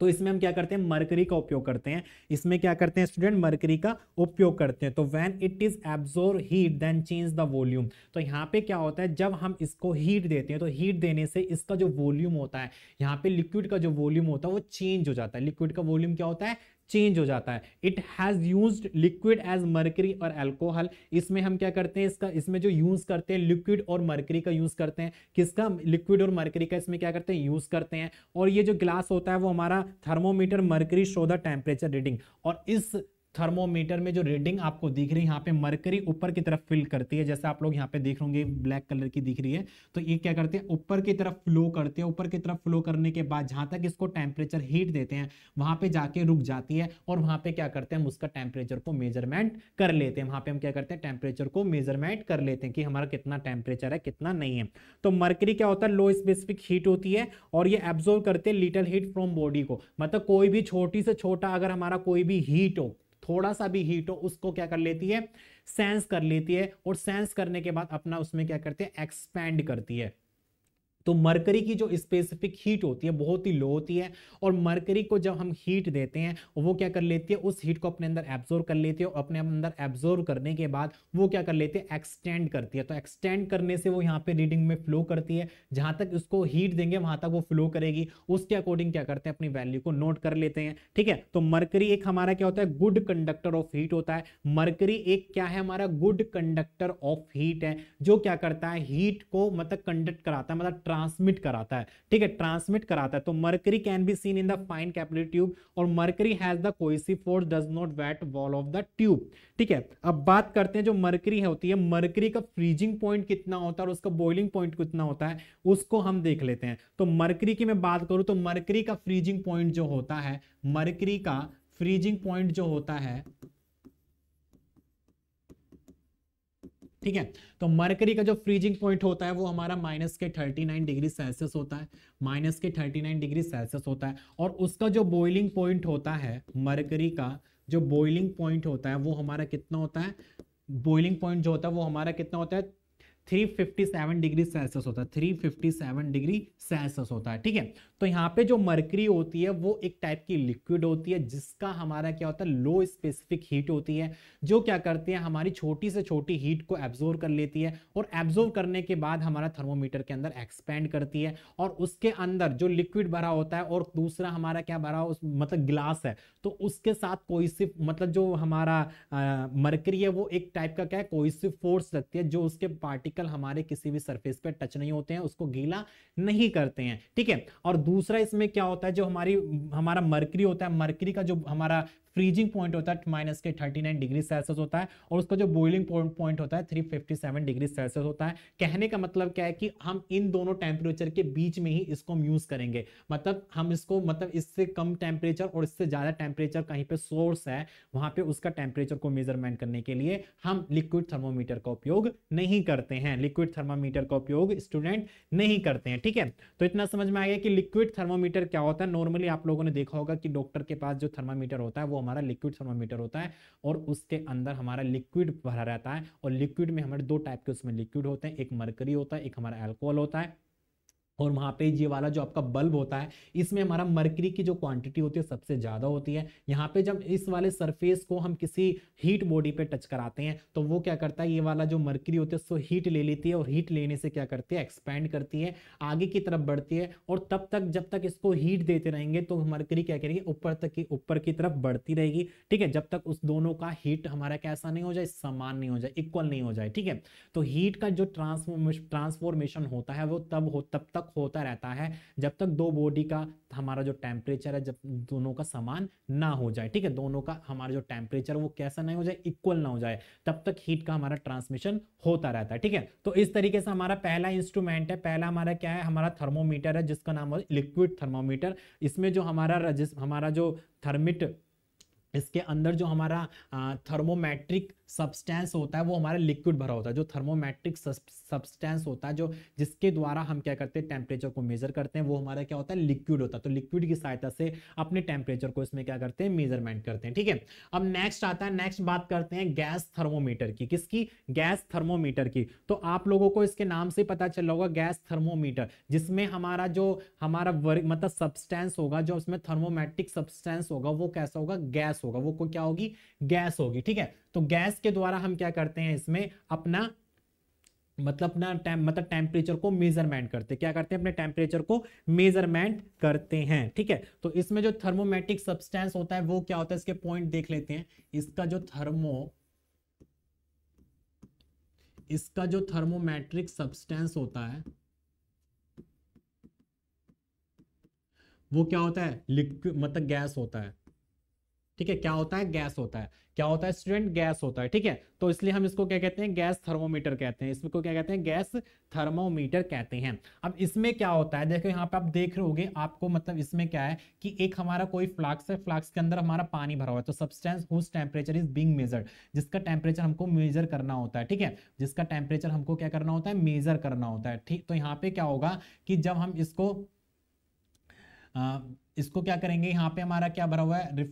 तो इसमें हम क्या करते हैं मरकरी का उपयोग करते हैं इसमें क्या करते हैं स्टूडेंट मरकरी का उपयोग करते हैं तो when it is absorb heat then change the volume तो यहाँ पे क्या होता है जब हम इसको हीट देते हैं तो हीट देने से इसका जो वॉल्यूम होता है यहाँ पे लिक्विड का जो वॉल्यूम होता है वो चेंज हो जाता है लिक्विड का वॉल्यूम क्या होता है चेंज हो जाता है it has use liquid as mercury और एल्कोहल इसमें हम क्या करते हैं इसका इसमें जो यूज़ करते हैं लिक्विड और मर्करी का यूज़ करते हैं किसका लिक्विड और मर्करी का इसमें क्या करते हैं यूज़ करते हैं और ये जो ग्लास होता है वो हमारा thermometer mercury show the temperature reading और इस थर्मोमीटर में जो रीडिंग आपको दिख रही है यहाँ पे मरकरी ऊपर की तरफ फिल करती है जैसे आप लोग यहाँ पे देख होंगे ब्लैक कलर की दिख रही है तो ये क्या करते हैं ऊपर की तरफ फ्लो करते हैं ऊपर की तरफ फ्लो करने के बाद जहाँ तक इसको टेम्परेचर हीट देते हैं वहाँ पे जाके रुक जाती है और वहाँ पे क्या करते हैं हम उसका टेम्परेचर को मेजरमेंट कर लेते हैं वहाँ पे हम क्या करते हैं टेम्परेचर को मेजरमेंट कर लेते हैं कि हमारा कितना टेम्परेचर है कितना नहीं है तो मरकरी क्या होता है लो स्पेसिफिक हीट होती है और ये एब्जॉर्व करते हैं लिटल हीट फ्रॉम बॉडी को मतलब कोई भी छोटी से छोटा अगर हमारा कोई भी हीट हो थोड़ा सा भी हीट हो उसको क्या कर लेती है सेंस कर लेती है और सेंस करने के बाद अपना उसमें क्या करती है एक्सपेंड करती है तो मरकरी की जो स्पेसिफिक हीट होती है बहुत ही लो होती है और मरकरी को जब हम हीट देते हैं वो क्या कर लेती है उस हीट को अपने अंदर एब्जॉर्व कर लेती है और अपने अंदर एब्जॉर्व करने के बाद वो क्या कर लेती है एक्सटेंड करती है तो एक्सटेंड करने से वो यहाँ पे रीडिंग में फ्लो करती है जहाँ तक उसको हीट देंगे वहाँ तक वो फ्लो करेगी उसके अकॉर्डिंग क्या करते हैं अपनी वैल्यू को नोट कर लेते हैं ठीक है तो मरकरी एक हमारा क्या होता है गुड कंडक्टर ऑफ हीट होता है मरकरी एक क्या है हमारा गुड कंडक्टर ऑफ हीट है जो क्या करता है हीट को मतलब कंडक्ट कराता है मतलब ट्रांसमिट कराता है ठीक है ट्रांसमिट कराता है तो mercury can be seen in the fine capillary tube और mercury has the cohesive force does not wet wall of the tube ठीक है अब बात करते हैं जो मर्करी है होती है मर्करी का फ्रीजिंग पॉइंट कितना होता है और उसका बॉइलिंग पॉइंट कितना होता है उसको हम देख लेते हैं तो मर्करी की मैं बात करूं तो मर्करी का फ्रीजिंग पॉइंट जो होता है मर्करी का फ्रीजिंग पॉइंट जो होता है ठीक है तो मरकरी का जो फ्रीजिंग पॉइंट होता है वो हमारा माइनस के 39 डिग्री सेल्सियस होता है माइनस के 39 डिग्री सेल्सियस होता है और उसका जो बॉइलिंग पॉइंट होता है मरकरी का जो बॉइलिंग पॉइंट होता है वो हमारा कितना होता है बॉइलिंग पॉइंट जो होता है वो हमारा कितना होता है 357 डिग्री सेल्सियस होता है 357 डिग्री सेल्सियस होता है ठीक है तो यहाँ पे जो मरकरी होती है वो एक टाइप की लिक्विड होती है जिसका हमारा क्या होता है लो स्पेसिफिक हीट होती है जो क्या करती है हमारी छोटी से छोटी हीट को एब्जोर्व कर लेती है और एब्जोर्व करने के बाद हमारा थर्मोमीटर के अंदर एक्सपेंड करती है और उसके अंदर जो लिक्विड भरा होता है और दूसरा हमारा क्या भरा हो मतलब ग्लास है तो उसके साथ कोई मतलब जो हमारा मरकरी है वो एक टाइप का क्या है कोई फोर्स लगती है जो उसके पार्टिकल हमारे किसी भी सरफेस पर टच नहीं होते हैं उसको गीला नहीं करते हैं ठीक है और दूसरा इसमें क्या होता है जो हमारी हमारा मरकरी होता है मरकरी का जो हमारा फ्रीजिंग पॉइंट होता है माइनस के थर्टी नाइन डिग्री सेल्सियस होता है और उसका जो बॉइलिंग पॉइंट होता है three fifty seven degree Celsius होता है कहने का मतलब क्या है कि हम इन दोनों टेम्परेचर के बीच में ही इसको हम यूज करेंगे मतलब हम इसको मतलब इससे कम टेम्परेचर और इससे ज्यादा टेम्परेचर कहीं पे सोर्स है वहां पे उसका टेम्परेचर को मेजरमेंट करने के लिए हम लिक्विड थर्मोमीटर का उपयोग नहीं करते हैं लिक्विड थर्मोमीटर का उपयोग स्टूडेंट नहीं करते हैं ठीक है तो इतना समझ में आ गया कि लिक्विड थर्मोमीटर क्या होता है नॉर्मली आप लोगों ने देखा होगा कि डॉक्टर के पास जो थर्मामीटर होता है वो हमारा लिक्विड थर्मामीटर होता है और उसके अंदर हमारा लिक्विड भरा रहता है और लिक्विड में हमारे दो टाइप के उसमें लिक्विड होते हैं एक मरकरी होता है एक हमारा एल्कोहल होता है और वहाँ पे ये वाला जो आपका बल्ब होता है इसमें हमारा मरकरी की जो क्वांटिटी होती है सबसे ज़्यादा होती है यहाँ पे जब इस वाले सरफेस को हम किसी हीट बॉडी पे टच कराते हैं तो वो क्या करता है ये वाला जो मरकरी होती है उसको हीट ले लेती है और हीट लेने से क्या करती है एक्सपेंड करती है आगे की तरफ बढ़ती है और तब तक जब तक इसको हीट देते रहेंगे तो मरकरी क्या करेगी ऊपर तक की ऊपर की तरफ बढ़ती रहेगी ठीक है जब तक उस दोनों का हीट हमारा कैसा नहीं हो जाए समान नहीं हो जाए इक्वल नहीं हो जाए ठीक है तो हीट का जो ट्रांसफॉर्मेश ट्रांसफॉर्मेशन होता है वो तब हो तब तक तक होता रहता है जब तक दो बॉडी का हमारा जो टेम्परेचर है जब दोनों का समान ना हो जाए ठीक है दोनों का हमारा जो टेम्परेचर वो कैसा नहीं हो जाए इक्वल ना हो जाए तब तक हीट का हमारा ट्रांसमिशन होता रहता है ठीक है तो इस तरीके से हमारा पहला इंस्ट्रूमेंट है पहला हमारा क्या है हमारा थर्मोमीटर है जिसका नाम है लिक्विड थर्मोमीटर इसमें जो हमारा हमारा जो थर्मिट इसके अंदर जो हमारा थर्मोमेट्रिक सब्सटेंस होता है वो हमारा लिक्विड भरा होता है जो थर्मोमेट्रिक सब्सटेंस होता है जो जिसके द्वारा हम क्या करते हैं टेम्परेचर को मेजर करते हैं वो हमारा क्या होता है लिक्विड होता है तो लिक्विड की सहायता से अपने टेम्परेचर को इसमें क्या करते हैं मेजरमेंट करते हैं ठीक है अब नेक्स्ट आता है नेक्स्ट बात करते हैं गैस थर्मोमीटर की किसकी गैस थर्मोमीटर की तो आप लोगों को इसके नाम से पता चला होगा गैस थर्मोमीटर जिसमें हमारा जो हमारा वर्ग मतलब सब्सटेंस होगा जो उसमें थर्मोमेट्रिक सब्सटेंस होगा वो कैसा होगा गैस होगा वो क्या होगी गैस होगी ठीक है तो गैस के द्वारा हम क्या करते हैं इसमें अपना मतलब अपना टेम, मतलब टेम्परेचर को मेजरमेंट करते हैं क्या करते हैं अपने टेम्परेचर को मेजरमेंट करते हैं ठीक है तो इसमें जो थर्मोमेटिक सब्सटेंस होता है वो क्या होता है इसके पॉइंट देख लेते हैं इसका जो थर्मो इसका जो थर्मोमेट्रिक सब्सटेंस होता है वो क्या होता है लिक्विड मतलब गैस होता है ठीक है क्या होता है गैस होता है क्या होता है स्टूडेंट गैस होता है ठीक है तो इसलिए हम इसको क्या कहते हैं गैस थर्मोमीटर कहते हैं इसमें को क्या कहते हैं गैस थर्मोमीटर कहते हैं अब इसमें क्या होता है देखो यहाँ पे आप देख रहे होगे आपको मतलब इसमें क्या है कि एक हमारा कोई फ्लाक्स है फ्लाक्स के अंदर हमारा पानी भरा हुआ है तो substance whose temperature is being measure जिसका टेम्परेचर हमको मेजर करना होता है ठीक है जिसका टेम्परेचर हमको क्या करना होता है मेजर करना होता है ठीक तो यहाँ पे क्या होगा कि जब हम इसको आ, इसको क्या करेंगे यहाँ पे हमारा क्या भरा हुआ है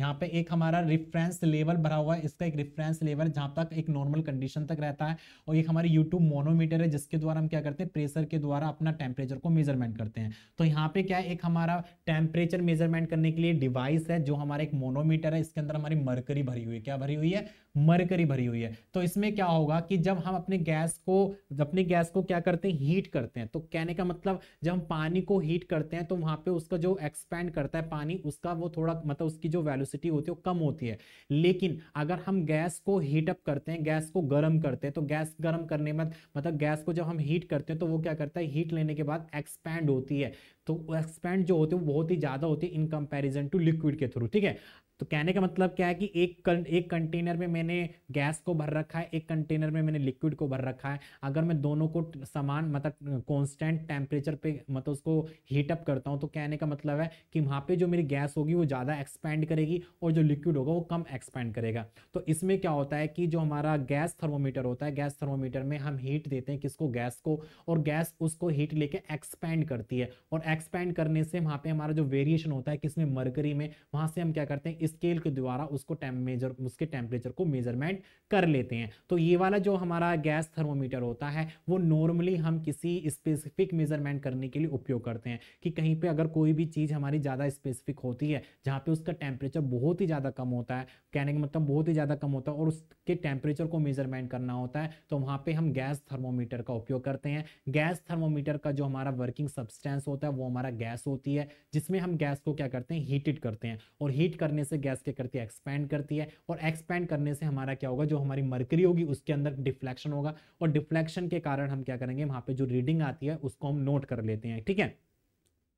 यहाँ पे एक हमारा रिफरेंस लेवल भरा हुआ है इसका एक रिफरेंस लेवल जहाँ तक एक नॉर्मल कंडीशन तक रहता है और एक हमारी यूट्यूब मोनोमीटर है जिसके द्वारा हम क्या करते हैं प्रेशर के द्वारा अपना टेम्परेचर को मेजरमेंट करते हैं तो यहाँ पे क्या है एक हमारा टेम्परेचर मेजरमेंट करने के लिए डिवाइस है जो हमारा एक मोनोमीटर है इसके अंदर हमारी मरकरी भरी हुई है क्या भरी हुई है मरकरी भरी हुई है तो इसमें क्या होगा कि जब हम अपने गैस को अपने गैस को क्या करते हैं हीट करते हैं तो कहने का मतलब जब हम पानी को हीट करते हैं तो वहाँ पे उसका जो एक्सपेंड करता है पानी उसका वो थोड़ा मतलब उसकी जो वेलोसिटी होती है वो कम होती है लेकिन अगर हम गैस को हीटअप करते हैं गैस को गर्म करते हैं तो गैस गर्म करने में मतलब गैस को जब हम हीट करते हैं तो वो क्या करता है हीट लेने के बाद एक्सपैंड होती है तो एक्सपेंड जो होते हैं वो बहुत ही ज़्यादा होती है इन कंपेरिजन टू लिक्विड के थ्रू ठीक है तो कहने का मतलब क्या है कि एक कं, एक कंटेनर में मैंने गैस को भर रखा है एक कंटेनर में मैंने लिक्विड को भर रखा है अगर मैं दोनों को समान मतलब कांस्टेंट टेम्परेचर पे मतलब उसको हीटअप करता हूँ तो कहने का मतलब है कि वहाँ पे जो मेरी गैस होगी वो ज़्यादा एक्सपेंड करेगी और जो लिक्विड होगा वो कम एक्सपेंड करेगा तो इसमें क्या होता है कि जो हमारा गैस थर्मोमीटर होता है गैस थर्मोमीटर में हम हीट देते हैं किसको गैस को और गैस उसको हीट लेके एक्सपेंड करती है और एक्सपेंड करने से वहाँ पे हमारा जो वेरिएशन होता है किसमें मरकरी में वहाँ से हम क्या करते हैं स्केल के द्वारा उसको मेजर उसके टेम्परेचर को मेजरमेंट कर लेते हैं तो ये वाला जो हमारा गैस थर्मोमीटर होता है वो नॉर्मली हम किसी स्पेसिफिक मेजरमेंट करने के लिए उपयोग करते हैं कि कहीं पर अगर कोई भी चीज़ हमारी ज़्यादा स्पेसिफिक होती है जहाँ पर उसका टेम्परेचर बहुत ही ज़्यादा कम होता है कहने का मतलब बहुत ही ज़्यादा कम होता है और उसके टेम्परेचर को मेजरमेंट करना होता है तो वहाँ पर हम गैस थर्मोमीटर का उपयोग करते हैं गैस थर्मोमीटर का जो हमारा वर्किंग सब्सटेंस होता है वो वो हमारा गैस होती है जिसमें हम गैस को क्या करते हैं हीटेड करते हैं और हीट करने से गैस क्या करती है एक्सपेंड करती है और एक्सपेंड करने से हमारा क्या होगा जो हमारी मरकरी होगी उसके अंदर डिफ्लेक्शन होगा और डिफ्लेक्शन के कारण हम क्या करेंगे वहाँ पर जो रीडिंग आती है उसको हम नोट कर लेते हैं ठीक है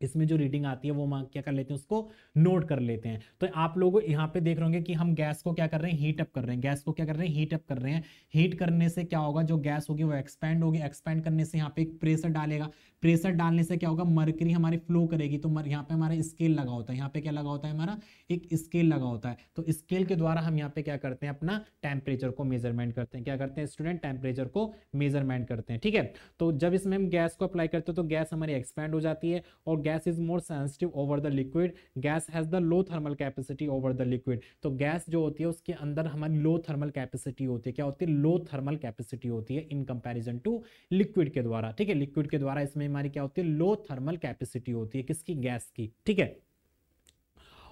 इसमें जो रीडिंग आती है वो हम क्या कर लेते हैं उसको नोट कर लेते हैं तो आप लोग यहाँ पे देख रहे होंगे कि हम गैस को क्या कर रहे हैं हीट अप कर रहे हैं गैस को क्या कर रहे हैं हीट अप कर रहे हैं हीट करने से क्या होगा जो गैस होगी वो एक्सपैंड होगी एक्सपैंड करने से यहाँ पे एक प्रेशर डालेगा प्रेशर डालने से क्या होगा मरकरी हमारी फ्लो करेगी तो यहाँ पे हमारा स्केल लगा होता है यहाँ पे क्या लगा होता है हमारा एक स्केल लगा होता है तो स्केल के द्वारा हम यहाँ पे क्या करते हैं अपना टेम्परेचर को मेजरमेंट करते हैं क्या करते हैं स्टूडेंट टेम्परेचर को मेजरमेंट करते हैं ठीक है तो जब इसमें हम गैस को अप्लाई करते हैं तो गैस हमारी एक्सपैंड हो जाती है और gas is more sensitive over the liquid gas has the low thermal capacity over the liquid तो गैस जो होती है उसके अंदर हमारी लो थर्मल कैपेसिटी होती है क्या होती है लो थर्मल कैपेसिटी होती है इन कंपेरिजन टू लिक्विड के द्वारा ठीक है लिक्विड के द्वारा इसमें हमारी क्या होती है लो थर्मल कैपेसिटी होती है किसकी गैस की ठीक है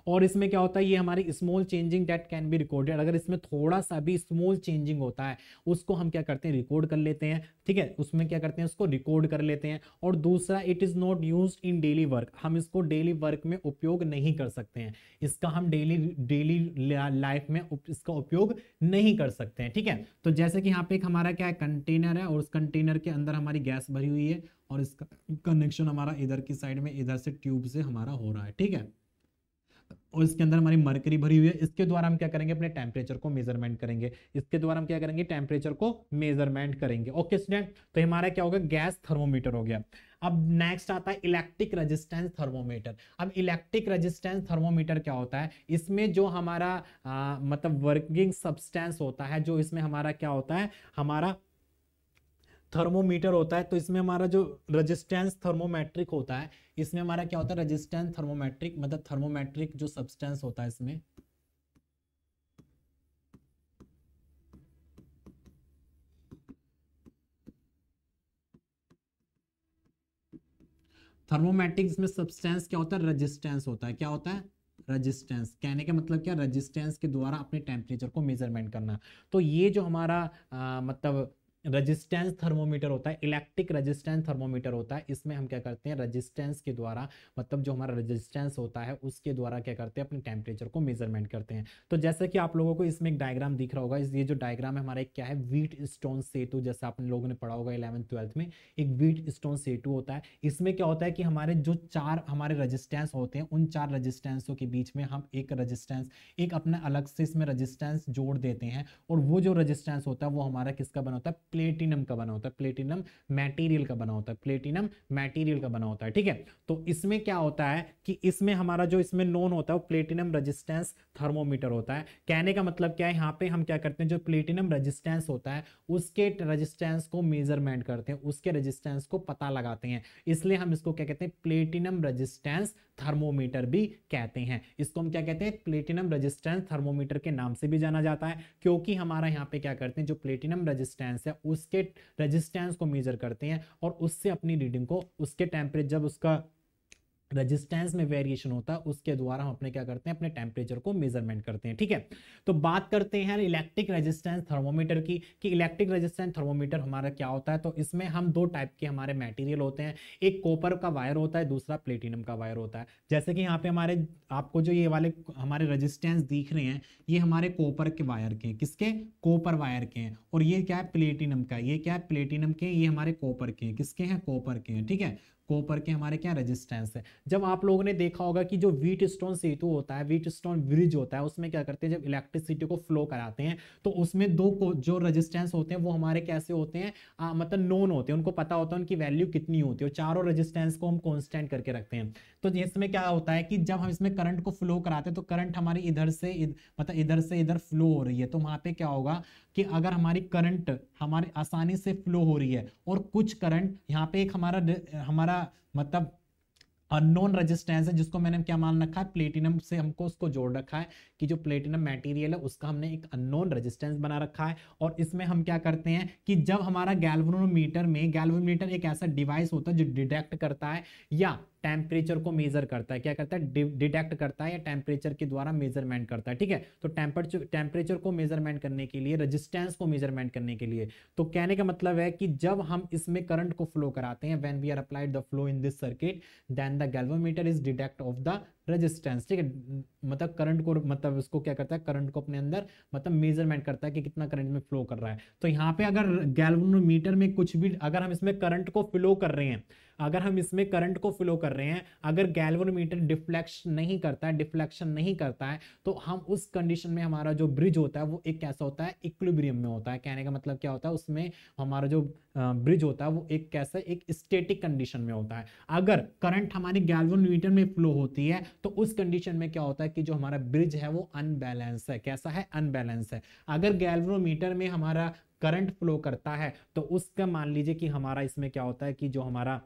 और इसमें क्या होता है ये हमारी small changing date can be recorded अगर इसमें थोड़ा सा भी स्मॉल चेंजिंग होता है उसको हम क्या करते हैं रिकॉर्ड कर लेते हैं ठीक है उसमें क्या करते हैं उसको रिकॉर्ड कर लेते हैं और दूसरा it is not use in daily work हम इसको डेली वर्क में उपयोग नहीं कर सकते हैं इसका हम डेली डेली लाइफ में इसका उपयोग नहीं कर सकते हैं ठीक है तो जैसे कि यहाँ पे एक हमारा क्या है कंटेनर है और उस कंटेनर के अंदर हमारी गैस भरी हुई है और इसका कनेक्शन हमारा इधर की साइड में इधर से ट्यूब से हमारा हो रहा है ठीक है और इसके अंदर हमारी मरकरी भरी हुई है इसके द्वारा हम क्या करेंगे अपने टेम्परेचर को मेजरमेंट करेंगे इसके द्वारा हम क्या करेंगे टेम्परेचर को मेजरमेंट करेंगे ओके स्टूडेंट तो हमारा क्या होगा गैस थर्मोमीटर हो गया अब नेक्स्ट आता है इलेक्ट्रिक रेजिस्टेंस थर्मोमीटर अब इलेक्ट्रिक रेजिस्टेंस थर्मोमीटर क्या होता है इसमें जो हमारा आ, मतलब वर्किंग सब्सटेंस होता है जो इसमें हमारा क्या होता है हमारा थर्मोमीटर होता है तो इसमें हमारा जो रजिस्टेंस थर्मोमेट्रिक होता है इसमें हमारा क्या होता है रजिस्टेंस थर्मोमेट्रिक मतलब थर्मोमेट्रिक जो सब्सटेंस होता है इसमें थर्मोमेट्रिक इसमें सब्सटेंस क्या होता है रजिस्टेंस होता है क्या होता है रजिस्टेंस कहने का मतलब क्या रजिस्टेंस के द्वारा अपने टेम्परेचर को मेजरमेंट करना तो ये जो हमारा आ, मतलब रजिस्टेंस थर्मोमीटर होता है इलेक्ट्रिक रजिस्टेंस थर्मोमीटर होता है इसमें हम क्या करते हैं रजिस्टेंस के द्वारा मतलब जो हमारा रजिस्टेंस होता है उसके द्वारा क्या करते हैं अपने टेम्परेचर को मेजरमेंट करते हैं तो जैसे कि आप लोगों को इसमें एक डायग्राम दिख रहा होगा ये जो डायग्राम है हमारा एक क्या है वीट स्टोन सेतु जैसे आपने लोगों ने पढ़ा होगा इलेवंथ ट्वेल्थ में एक वीट स्टोन सेतु होता है इसमें क्या होता है कि हमारे जो चार हमारे रजिस्टेंस होते हैं उन चार रजिस्टेंसों के बीच में हम एक रजिस्टेंस एक अपना अलग से इसमें रजिस्टेंस जोड़ देते हैं और वो जो रजिस्टेंस होता है वो हमारा किसका बना होता है प्लेटिनम का बना होता है प्लेटिनम मैटीरियल का बना होता है प्लेटिनम मैटीरियल का बना होता है ठीक है तो इसमें क्या होता है कि इसमें हमारा जो इसमें नोन होता है वो प्लेटिनम रजिस्टेंस थर्मोमीटर होता है कहने का मतलब क्या है यहाँ पे हम क्या करते हैं जो प्लेटिनम रजिस्टेंस होता है उसके रजिस्टेंस को मेजरमेंट करते हैं उसके रजिस्टेंस को पता लगाते हैं इसलिए हम इसको क्या कहते हैं प्लेटिनम रजिस्टेंस थर्मोमीटर भी कहते हैं इसको हम क्या कहते हैं प्लेटिनम रजिस्टेंस थर्मोमीटर के नाम से भी जाना जाता है क्योंकि हमारा यहाँ पे क्या करते हैं जो प्लेटिनम रजिस्टेंस है उसके रजिस्टेंस को मेजर करते हैं और उससे अपनी रीडिंग को उसके टेम्परेचर जब उसका रेजिस्टेंस में वेरिएशन होता है उसके द्वारा हम अपने क्या करते हैं अपने टेम्परेचर को मेजरमेंट करते हैं ठीक है तो बात करते हैं इलेक्ट्रिक रेजिस्टेंस थर्मोमीटर की कि इलेक्ट्रिक रेजिस्टेंस थर्मोमीटर हमारा क्या होता है तो इसमें हम दो टाइप के हमारे मटेरियल होते हैं एक कॉपर का वायर होता है दूसरा प्लेटिनम का वायर होता है जैसे कि यहाँ पे हमारे आपको जो ये वाले हमारे रजिस्टेंस दिख रहे हैं ये हमारे कॉपर के वायर के हैं किसके कॉपर वायर के हैं और ये क्या है प्लेटिनम का ये क्या है प्लेटिनम के ये हमारे कॉपर के हैं किसके हैं कॉपर के हैं ठीक है कॉपर के हमारे क्या रेजिस्टेंस है जब आप लोगों ने देखा होगा कि जो वीट स्टोन सेतु होता है वीट स्टोन ब्रिज होता है उसमें क्या करते हैं जब इलेक्ट्रिसिटी को फ्लो कराते हैं तो उसमें दो जो रजिस्टेंस होते हैं वो हमारे कैसे होते हैं आ, मतलब नोन होते हैं उनको पता होता है उनकी वैल्यू कितनी होती है और चारों रजिस्टेंस को हम कॉन्स्टेंट करके रखते हैं तो इसमें क्या होता है कि जब हम इसमें करंट को फ्लो कराते हैं तो करंट हमारे इधर से मतलब इधर से इधर फ्लो हो रही है तो वहाँ पे क्या होगा कि अगर हमारी करंट हमारे आसानी से फ्लो हो रही है और कुछ करंट यहाँ पे एक हमारा हमारा मतलब अननोन रेजिस्टेंस है जिसको मैंने क्या मान रखा है प्लेटिनम से हमको उसको जोड़ रखा है कि जो प्लेटिनम मटेरियल है उसका हमने एक अननोन रेजिस्टेंस बना रखा है और इसमें हम क्या करते हैं कि जब हमारा गैल्वनोमीटर में गैल्वनोमीटर एक ऐसा डिवाइस होता है जो डिटेक्ट करता है या टेम्परेचर को मेजर करता है क्या करता है डिटेक्ट करता है या टेम्परेचर के द्वारा मेजरमेंट करता है ठीक है तो टेम्परेचर टेम्परेचर को मेजरमेंट करने के लिए रजिस्टेंस को मेजरमेंट करने के लिए तो कहने का मतलब है कि जब हम इसमें करंट को फ्लो कराते हैं when we are applied the flow in this circuit then the galvanometer is detect of the resistance ठीक है मतलब करंट को मतलब उसको क्या करता है करंट को अपने अंदर मतलब मेजरमेंट करता है कि कितना करंट में फ्लो कर रहा है तो यहाँ पे अगर गैल्वोमीटर में कुछ भी अगर हम इसमें करंट को फ्लो कर रहे हैं अगर हम इसमें करंट को फ्लो कर रहे हैं अगर गैल्वोमीटर डिफ्लेक्शन नहीं करता है डिफ्लेक्शन नहीं करता है तो हम उस कंडीशन में हमारा जो ब्रिज होता है वो एक कैसा होता है इक्विब्रियम में होता है कहने का मतलब क्या होता है उसमें हमारा जो ब्रिज होता है वो एक कैसा एक स्टेटिक कंडीशन में होता है अगर करंट हमारे गैल्वोमीटर में फ्लो होती है तो उस कंडीशन में क्या होता है कि जो हमारा ब्रिज है वो अनबैलेंस है कैसा है अनबैलेंस है अगर गैल्वोमीटर में हमारा करंट फ्लो करता है तो उसका मान लीजिए कि हमारा इसमें क्या होता है कि जो हमारा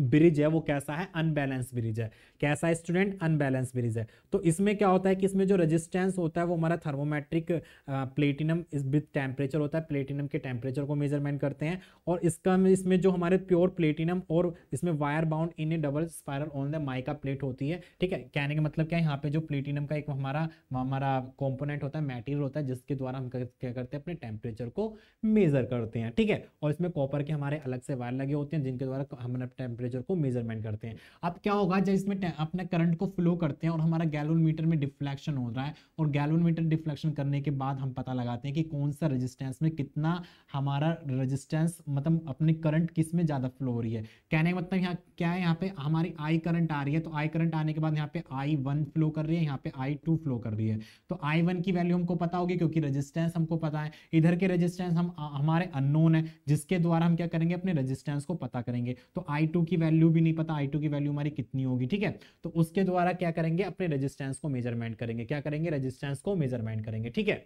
ब्रिज है वो कैसा है अनबैलेंस ब्रिज है कैसा है स्टूडेंट अनबैलेंस ब्रिज है तो इसमें क्या होता है कि इसमें जो रेजिस्टेंस होता है वो हमारा thermometric platinum is with temperature होता है प्लेटिनम के टेम्परेचर को मेजरमेंट करते हैं और इसका इसमें जो हमारे प्योर प्लेटिनम और इसमें wire bound in a double spiral on the mica plate होती है ठीक है कहने का मतलब क्या है यहाँ पे जो प्लेटिनम का एक हमारा हमारा कॉम्पोनेंट होता है मेटीरियल होता है जिसके द्वारा हम क्या करते हैं अपने टेम्परेचर को मेजर करते हैं ठीक है और इसमें कॉपर के हमारे अलग से वायर लगे होते हैं जिनके द्वारा हम टेम्परेचर टेम्परेचर को मेजरमेंट करते हैं अब क्या होगा जब इसमें अपने करंट को फ्लो करते हैं और हमारा गैलोन मीटर में डिफ्लेक्शन हो रहा है और गैलोन मीटर डिफ्लेक्शन करने के बाद हम पता लगाते हैं कि कौन सा रजिस्टेंस में कितना हमारा रजिस्टेंस मतलब अपने करंट किस में ज़्यादा फ्लो हो रही है कहने का मतलब यहाँ क्या है यहाँ पे हमारी आई करंट आ रही है तो आई करंट आने के बाद यहाँ पे आई वन फ्लो कर रही है यहाँ पे आई टू फ्लो कर रही है तो आई वन की वैल्यू हमको पता होगी क्योंकि रजिस्टेंस हमको पता है इधर के रजिस्टेंस हम हमारे अननोन है जिसके द्वारा हम क्या करेंगे अपने रजिस्टेंस को पता करेंगे तो आई टू की वैल्यू भी नहीं पता आई की वैल्यू हमारी कितनी होगी ठीक है तो उसके द्वारा क्या करेंगे अपने रजिस्टेंस को मेजरमेंट करेंगे क्या करेंगे रजिस्टेंस को मेजरमेंट करेंगे ठीक है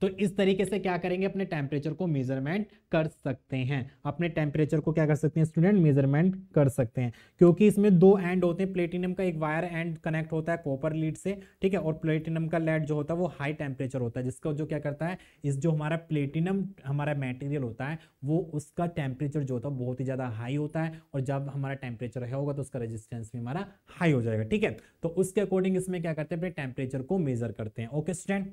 तो इस तरीके से क्या करेंगे अपने टेम्परेचर को मेजरमेंट कर सकते हैं अपने टेम्परेचर को क्या कर सकते हैं स्टूडेंट मेजरमेंट कर सकते हैं क्योंकि इसमें दो एंड होते हैं प्लेटिनम का एक वायर एंड कनेक्ट होता है कॉपर लीड से ठीक है और प्लेटिनम का लेड जो होता है वो हाई टेम्परेचर होता है जिसका जो क्या करता है इस जो हमारा प्लेटिनम हमारा मेटेरियल होता है वो उसका टेम्परेचर जो होता है बहुत ही ज़्यादा हाई होता है और जब हमारा टेम्परेचर है होगा तो उसका रेजिस्टेंस भी हमारा हाई हो जाएगा ठीक है तो उसके अकॉर्डिंग इसमें क्या करते हैं अपने टेम्परेचर को मेजर करते हैं ओके स्टूडेंट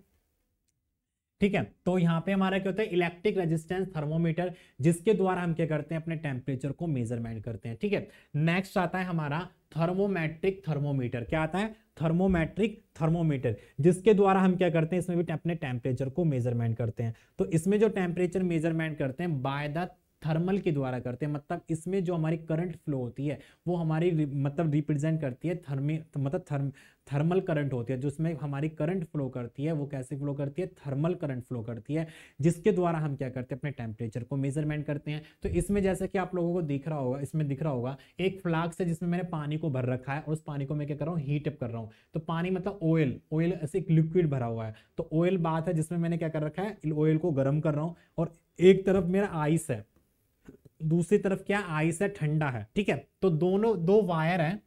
ठीक है तो यहाँ पे हमारा क्या होता है इलेक्ट्रिक रेजिस्टेंस थर्मोमीटर जिसके द्वारा हम क्या करते हैं अपने टेम्परेचर को मेजरमेंट करते हैं ठीक है नेक्स्ट आता है हमारा थर्मोमेट्रिक थर्मोमीटर क्या आता है थर्मोमेट्रिक थर्मोमीटर जिसके द्वारा हम क्या करते हैं इसमें भी अपने टेम्परेचर को मेजरमेंट करते हैं तो इसमें जो टेम्परेचर मेजरमेंट करते हैं बाय द थर्मल के द्वारा करते हैं मतलब इसमें जो हमारी करंट फ्लो होती है वो हमारी मतलब रिप्रेजेंट करती है थर्मी मतलब थर्म थर्मल करंट होती है जिसमें हमारी करंट फ्लो करती है वो कैसे फ्लो करती है थर्मल करंट फ्लो करती है जिसके द्वारा हम क्या करते हैं अपने टेम्परेचर को मेजरमेंट करते हैं तो इसमें जैसा कि आप लोगों को दिख रहा होगा इसमें दिख रहा होगा एक फ्लाक है जिसमें मैंने पानी को भर रखा है और उस पानी को मैं क्या कर रहा हूँ हीटअप कर रहा हूँ तो पानी मतलब ऑयल ऑयल ऐसे एक लिक्विड भरा हुआ है तो ऑयल बात है जिसमें मैंने क्या कर रखा है ऑयल को गर्म कर रहा हूँ और एक तरफ मेरा आइस है दूसरी तरफ क्या आइस है ठंडा है ठीक है तो दोनों दो वायर है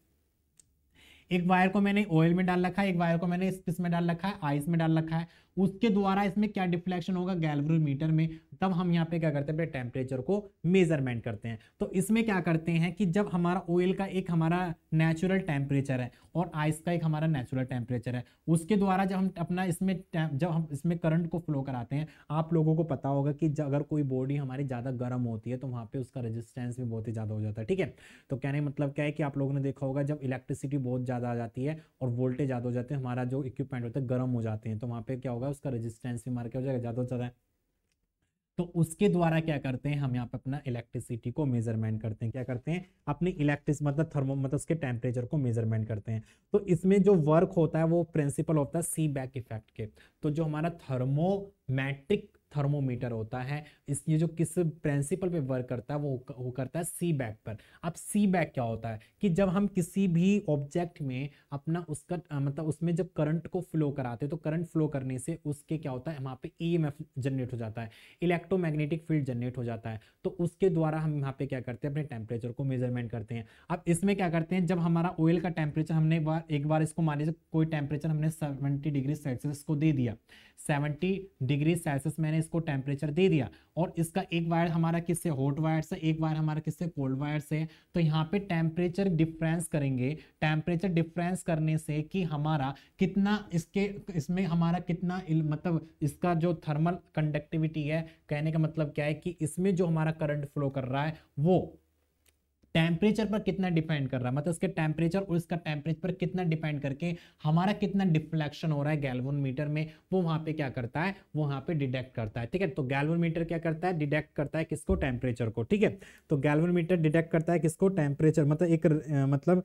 एक वायर को मैंने ऑयल में डाल रखा है एक वायर को मैंने स्पिस में डाल रखा है आइस में डाल रखा है उसके द्वारा इसमें क्या डिफ्लेक्शन होगा गैल्वरोमीटर में तब हम यहाँ पे क्या करते हैं टेम्परेचर को मेजरमेंट करते हैं तो इसमें क्या करते हैं कि जब हमारा ऑयल का एक हमारा नेचुरल टेम्परेचर है और आइस का एक हमारा नेचुरल टेम्परेचर है उसके द्वारा जब हम अपना इसमें जब हम इसमें करंट को फ्लो कराते हैं आप लोगों को पता होगा कि अगर कोई बॉडी हमारी ज़्यादा गर्म होती है तो वहाँ पर उसका रजिस्टेंस भी बहुत ही ज़्यादा हो जाता है ठीक है तो कहने मतलब क्या है कि आप लोगों ने देखा होगा जब इलेक्ट्रिसिटी बहुत ज़्यादा आ जाती है और वोल्टेज ज़्यादा हो जाते हैं हमारा जो इक्विपमेंट होता है गर्म हो जाते हैं तो वहाँ पर क्या होगा है उसका रेजिस्टेंस भी मार के हो जाएगा ज़्यादा ज़्यादा है तो उसके द्वारा क्या करते हैं हम यहाँ पे अपना इलेक्ट्रिसिटी को मेजरमेंट करते हैं क्या करते हैं अपनी इलेक्ट्रिस मतलब थर्मो मतलब उसके टेम्परेचर को मेजरमेंट करते हैं तो इसमें जो वर्क होता है वो प्रिंसिपल होता है सी बैक इफेक्ट के तो जो हमारा थर्मोमेट्रिक थर्मोमीटर होता है इस ये जो किस प्रिंसिपल पे वर्क करता है वो वो करता है सी बैक पर अब सी बैक क्या होता है कि जब हम किसी भी ऑब्जेक्ट में अपना उसका मतलब उसमें जब करंट को फ्लो कराते हैं तो करंट फ्लो करने से उसके क्या होता है वहाँ पे ई e जनरेट हो जाता है इलेक्ट्रोमैग्नेटिक फील्ड जनरेट हो जाता है तो उसके द्वारा हम यहाँ पे क्या करते हैं अपने टेम्परेचर को मेजरमेंट करते हैं अब इसमें क्या करते हैं जब हमारा ऑयल का टेम्परेचर हमने बार एक बार इसको मान लीजिए कोई टेम्परेचर हमने सेवेंटी डिग्री सेल्सियस को दे दिया सेवेंटी डिग्री सेल्सियस मैंने इसको टेम्परेचर दे दिया और इसका एक वायर हमारा किससे हॉट वायर से एक वायर हमारा किससे कोल्ड वायर से तो यहाँ पे टेम्परेचर डिफरेंस करेंगे टेम्परेचर डिफरेंस करने से कि हमारा कितना इसके इसमें हमारा कितना मतलब इसका जो थर्मल कंडक्टिविटी है कहने का मतलब क्या है कि इसमें जो हमारा करंट फ्लो कर रहा है वो टेम्परेचर पर कितना डिपेंड कर रहा है मतलब इसके टेम्परेचर और इसका टेम्परेचर पर कितना डिपेंड करके हमारा कितना डिफ्लेक्शन हो रहा है मीटर में वो वहाँ पे क्या करता है वो वहाँ पे डिडेक्ट करता है ठीक है तो मीटर क्या करता है डिटेक्ट करता है किसको टेम्परेचर को ठीक है तो मीटर डिटेक्ट करता है किसको टेम्परेचर मतलब एक मतलब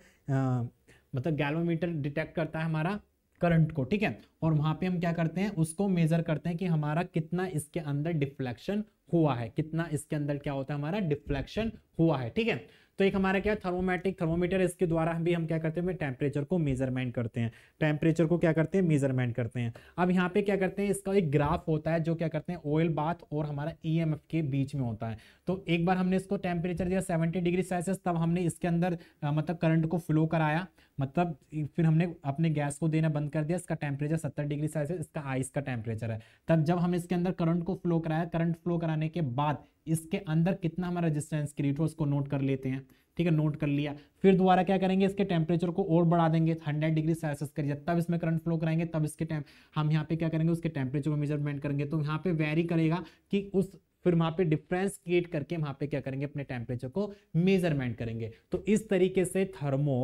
मतलब मीटर डिटेक्ट करता है हमारा करंट को ठीक है और वहाँ पे हम क्या करते हैं उसको मेजर करते हैं कि हमारा कितना इसके अंदर डिफ्लेक्शन हुआ है कितना इसके अंदर क्या होता है हमारा डिफ्लेक्शन हुआ है ठीक है तो एक हमारा क्या थर्मोमेटिक थर्मोमीटर इसके द्वारा भी हम क्या करते हैं टेम्परेचर को मेजरमेंट करते हैं टेम्परेचर को क्या करते हैं मेजरमेंट करते हैं अब यहाँ पे क्या करते हैं इसका एक ग्राफ होता है जो क्या करते हैं ऑयल बाथ और हमारा ई e के बीच में होता है तो एक बार हमने इसको टेम्परेचर दिया सेवेंटी डिग्री सेल्सियस तब हमने इसके अंदर मतलब करंट को फ्लो कराया मतलब फिर हमने अपने गैस को देना बंद कर दिया इसका टेम्परेचर सत्तर डिग्री सेल्सियस इसका आइस का टेम्परेचर है तब जब हम इसके अंदर करंट को फ्लो कराया करंट फ्लो कराने के बाद इसके अंदर कितना हमारा रेजिस्टेंस क्रिएट हो उसको नोट कर लेते हैं ठीक है नोट कर लिया फिर दोबारा क्या करेंगे इसके टेम्परेचर को और बढ़ा देंगे हंड्रेड डिग्री सेल्सियस करिए तब इसमें करंट फ्लो कराएंगे तब इसके टाइम हम यहाँ पे क्या करेंगे उसके टेम्परेचर को मेजरमेंट करेंगे तो यहाँ पे वेरी करेगा कि उस फिर वहाँ पे डिफरेंस क्रिएट करके वहाँ पे क्या करेंगे अपने टेम्परेचर को मेजरमेंट करेंगे तो इस तरीके से थर्मो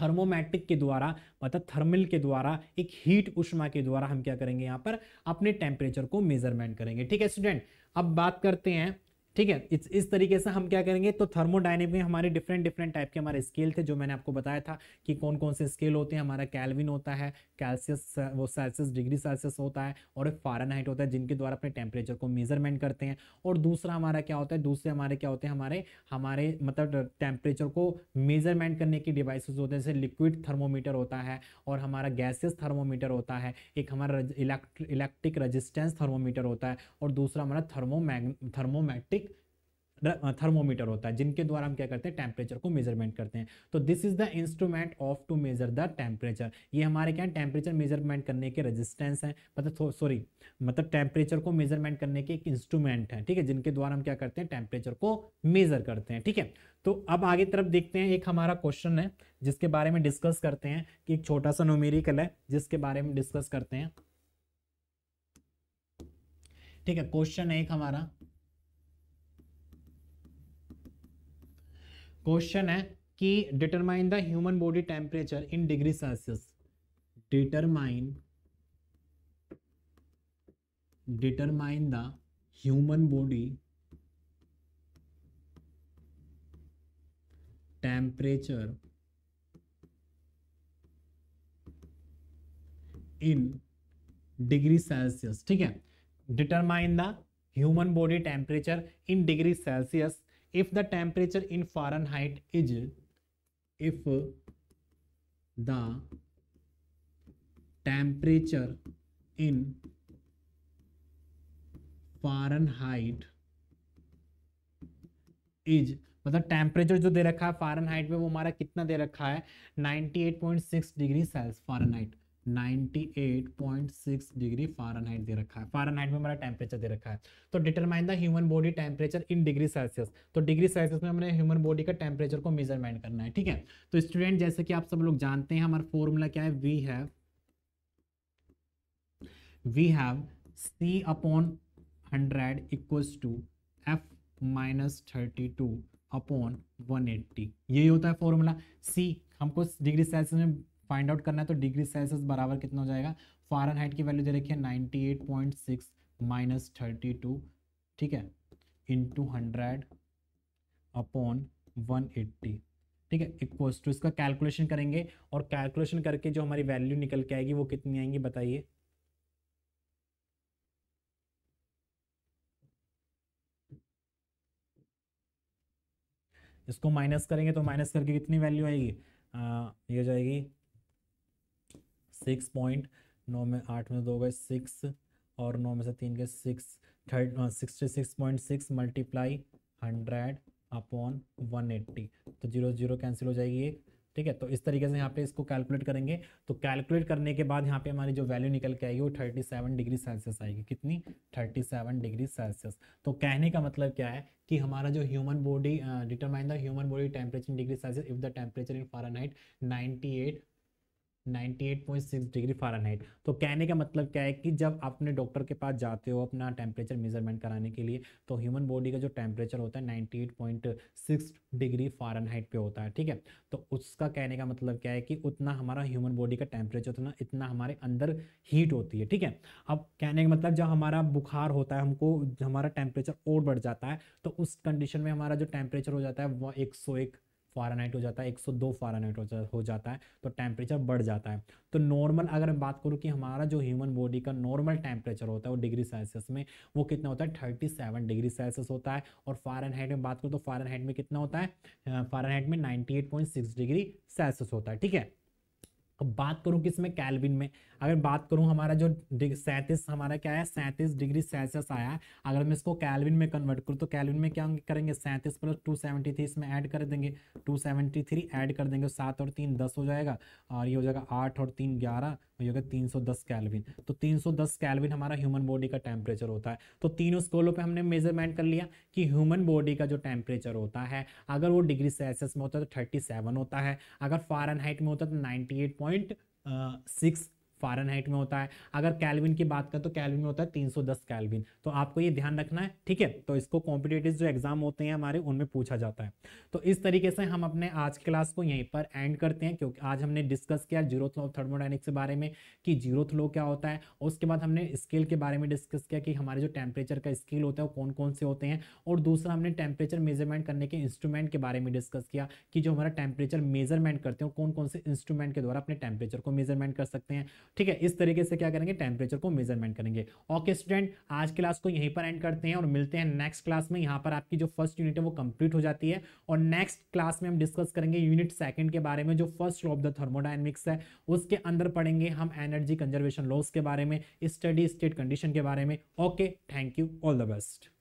थर्मोमेट्रिक के द्वारा मतलब थर्मल के द्वारा एक हीट उष्मा के द्वारा हम क्या करेंगे यहाँ पर अपने टेम्परेचर को मेजरमेंट करेंगे ठीक है स्टूडेंट अब बात करते हैं ठीक है इस इस तरीके से हम क्या करेंगे तो थर्मोडाइनेमिक में हमारे डिफरेंट डिफरेंट टाइप के हमारे स्केल थे जो मैंने आपको बताया था कि कौन कौन से स्केल होते हैं हमारा कैलविन होता है कैल्सियस वो सेल्सियस डिग्री सेल्सियस होता है और एक फारनहाइट होता है जिनके द्वारा अपने टेम्परेचर को मेजरमेंट करते हैं और दूसरा हमारा क्या होता है दूसरे हमारे क्या होते हैं हमारे हमारे मतलब टेम्परेचर को मेजरमेंट करने के डिवाइस होते हैं जैसे लिक्विड थर्मोमीटर होता है और हमारा गैसियस थर्मोमीटर होता है एक हमारा इलेक्ट्रिक रजिस्टेंस थर्मोमीटर होता है और दूसरा हमारा थर्मोमैग थर्मोमेट्रिक थर्मोमीटर होता है जिनके द्वारा हम क्या करते हैं टेम्परेचर को मेजरमेंट करते हैं तो this is the instrument of to measure the temperature ये हमारे क्या है टेम्परेचर मेजरमेंट करने के रेजिस्टेंस है मतलब सॉरी मतलब टेम्परेचर को मेजरमेंट करने के एक इंस्ट्रूमेंट है ठीक है जिनके द्वारा हम क्या करते हैं टेम्परेचर को मेजर करते हैं ठीक है तो अब आगे तरफ देखते हैं एक हमारा क्वेश्चन है जिसके बारे में डिस्कस करते हैं कि एक छोटा सा नोमेरिकल है जिसके बारे में डिस्कस करते हैं ठीक है क्वेश्चन है एक हमारा क्वेश्चन है कि determine the human body temperature in degree Celsius determine determine the human body temperature in degree Celsius ठीक है determine the human body temperature in degree Celsius if the temperature in fahrenheit is if the temperature in fahrenheit is मतलब temperature जो दे रखा है Fahrenheit में वो हमारा कितना दे रखा है 98.6 degree Celsius Fahrenheit 98.6 degree Fahrenheit दे रखा है फारेनहाइट में हमारा टेम्परेचर दे रखा है तो determine the human body temperature in degree Celsius तो डिग्री सेल्सियस में हमने ह्यूमन बॉडी का टेम्परेचर को मेजरमेंट करना है ठीक है तो स्टूडेंट जैसे कि आप सब लोग जानते हैं हमारा फॉर्मूला क्या है we have we have C upon hundred equals to F minus thirty two upon one eighty यही होता है फॉर्मूला सी हमको डिग्री सेल्सियस में फाइंड आउट करना है तो डिग्री सेल्सियस बराबर कितना हो जाएगा फॉरन की वैल्यू दे रखी है ninety eight point six minus two ठीक है into hundred upon one eighty ठीक है इक्वल टू तो इसका कैलकुलेशन करेंगे और कैलकुलेशन करके जो हमारी वैल्यू निकल के आएगी वो कितनी आएंगी बताइए इसको माइनस करेंगे तो माइनस करके कितनी वैल्यू आएगी आ, ये हो जाएगी सिक्स पॉइंट नौ में आठ में दो गए सिक्स और नौ में से तीन गए सिक्स थर्ड हाँ, sixty six point six multiply hundred upon one eighty तो जीरो जीरो कैंसिल हो जाएगी एक ठीक है तो इस तरीके से यहाँ पे इसको कैलकुलेट करेंगे तो कैलकुलेट करने के बाद यहाँ पे हमारी जो वैल्यू निकल के आएगी वो थर्टी सेवन डिग्री सेल्सियस आएगी कितनी थर्टी सेवन डिग्री सेल्सियस तो कहने का मतलब क्या है कि हमारा जो human body determine the human body temperature degree Celsius if the temperature in Fahrenheit at 98.6 degree Fahrenheit तो कहने का मतलब क्या है कि जब अपने डॉक्टर के पास जाते हो अपना टेम्परेचर मेजरमेंट कराने के लिए तो ह्यूमन बॉडी का जो टेम्परेचर होता है 98.6 डिग्री फारेनहाइट पे होता है ठीक है तो उसका कहने का मतलब क्या है कि उतना हमारा ह्यूमन बॉडी का टेम्परेचर उतना इतना हमारे अंदर हीट होती है ठीक है अब कहने का मतलब जब हमारा बुखार होता है हमको हमारा टेम्परेचर और बढ़ जाता है तो उस कंडीशन में हमारा जो टेम्परेचर हो जाता है वह एक फारानाइट हो जाता है 102 फारानाइट हो, जा, हो जाता है तो टेम्परेचर बढ़ जाता है तो नॉर्मल अगर मैं बात करूँ कि हमारा जो ह्यूमन बॉडी का नॉर्मल टेम्परेचर होता है वो डिग्री सेल्सियस में वो कितना होता है थर्टी सेवन डिग्री सेल्सियस होता है और फारनहाइट में बात करूँ तो फारनहाइट में कितना होता है फारनहाइट में ninety eight point six degree Celsius होता है ठीक है अब तो बात करूं किस में कैलविन में अगर बात करूं हमारा जो सैंतीस हमारा क्या है सैंतीस डिग्री सेल्सियस आया है अगर मैं इसको कैलविन में कन्वर्ट करूं तो कैलविन में क्या करेंगे सैंतीस प्लस टू सेवेंटी थ्री इसमें ऐड कर देंगे टू सेवेंटी थ्री ऐड कर देंगे सात और तीन दस हो जाएगा और ये हो जाएगा आठ और तीन ग्यारह ये हो गया 310 कैलविन तो 310 कैलविन हमारा ह्यूमन बॉडी का टेम्परेचर होता है तो तीनों स्कोलों पे हमने मेजरमेंट कर लिया कि ह्यूमन बॉडी का जो टेम्परेचर होता है अगर वो डिग्री सेल्सियस में होता है तो 37 होता है अगर फारनहाइट में होता है तो सिक्स फारेनहाइट में होता है अगर कैलविन की बात करें तो कैलविन में होता है 310 कैलविन तो आपको ये ध्यान रखना है ठीक है तो इसको कॉम्पिटेटिव जो एग्जाम होते हैं हमारे उनमें पूछा जाता है तो इस तरीके से हम अपने आज क्लास को यहीं पर एंड करते हैं क्योंकि आज हमने डिस्कस किया जीरोथ लॉ ऑफ थर्मोडाइनिक्स के बारे में कि जीरोथ थ्लो क्या होता है उसके बाद हमने स्केल के बारे में डिस्कस किया कि हमारे जो टेम्परेचर का स्केल होता है वो कौन कौन से होते हैं और दूसरा हमने टेम्परेचर मेजरमेंट करने के इंस्ट्रूमेंट के बारे में डिस्कस किया कि जो हमारा टेम्परेचर मेजरमेंट करते हैं कौन कौन से इंस्ट्रूमेंट के द्वारा अपने टेम्परेचर को मेजरमेंट कर सकते हैं ठीक है इस तरीके से क्या करेंगे टेम्परेचर को मेजरमेंट करेंगे ओके स्टूडेंट आज क्लास को यहीं पर एंड करते हैं और मिलते हैं नेक्स्ट क्लास में यहाँ पर आपकी जो फर्स्ट यूनिट है वो कंप्लीट हो जाती है और नेक्स्ट क्लास में हम डिस्कस करेंगे यूनिट सेकंड के बारे में जो first law of the thermodynamics है उसके अंदर पढ़ेंगे हम एनर्जी कंजर्वेशन लॉस के बारे में स्टडी स्टेट कंडीशन के बारे में okay thank you all the best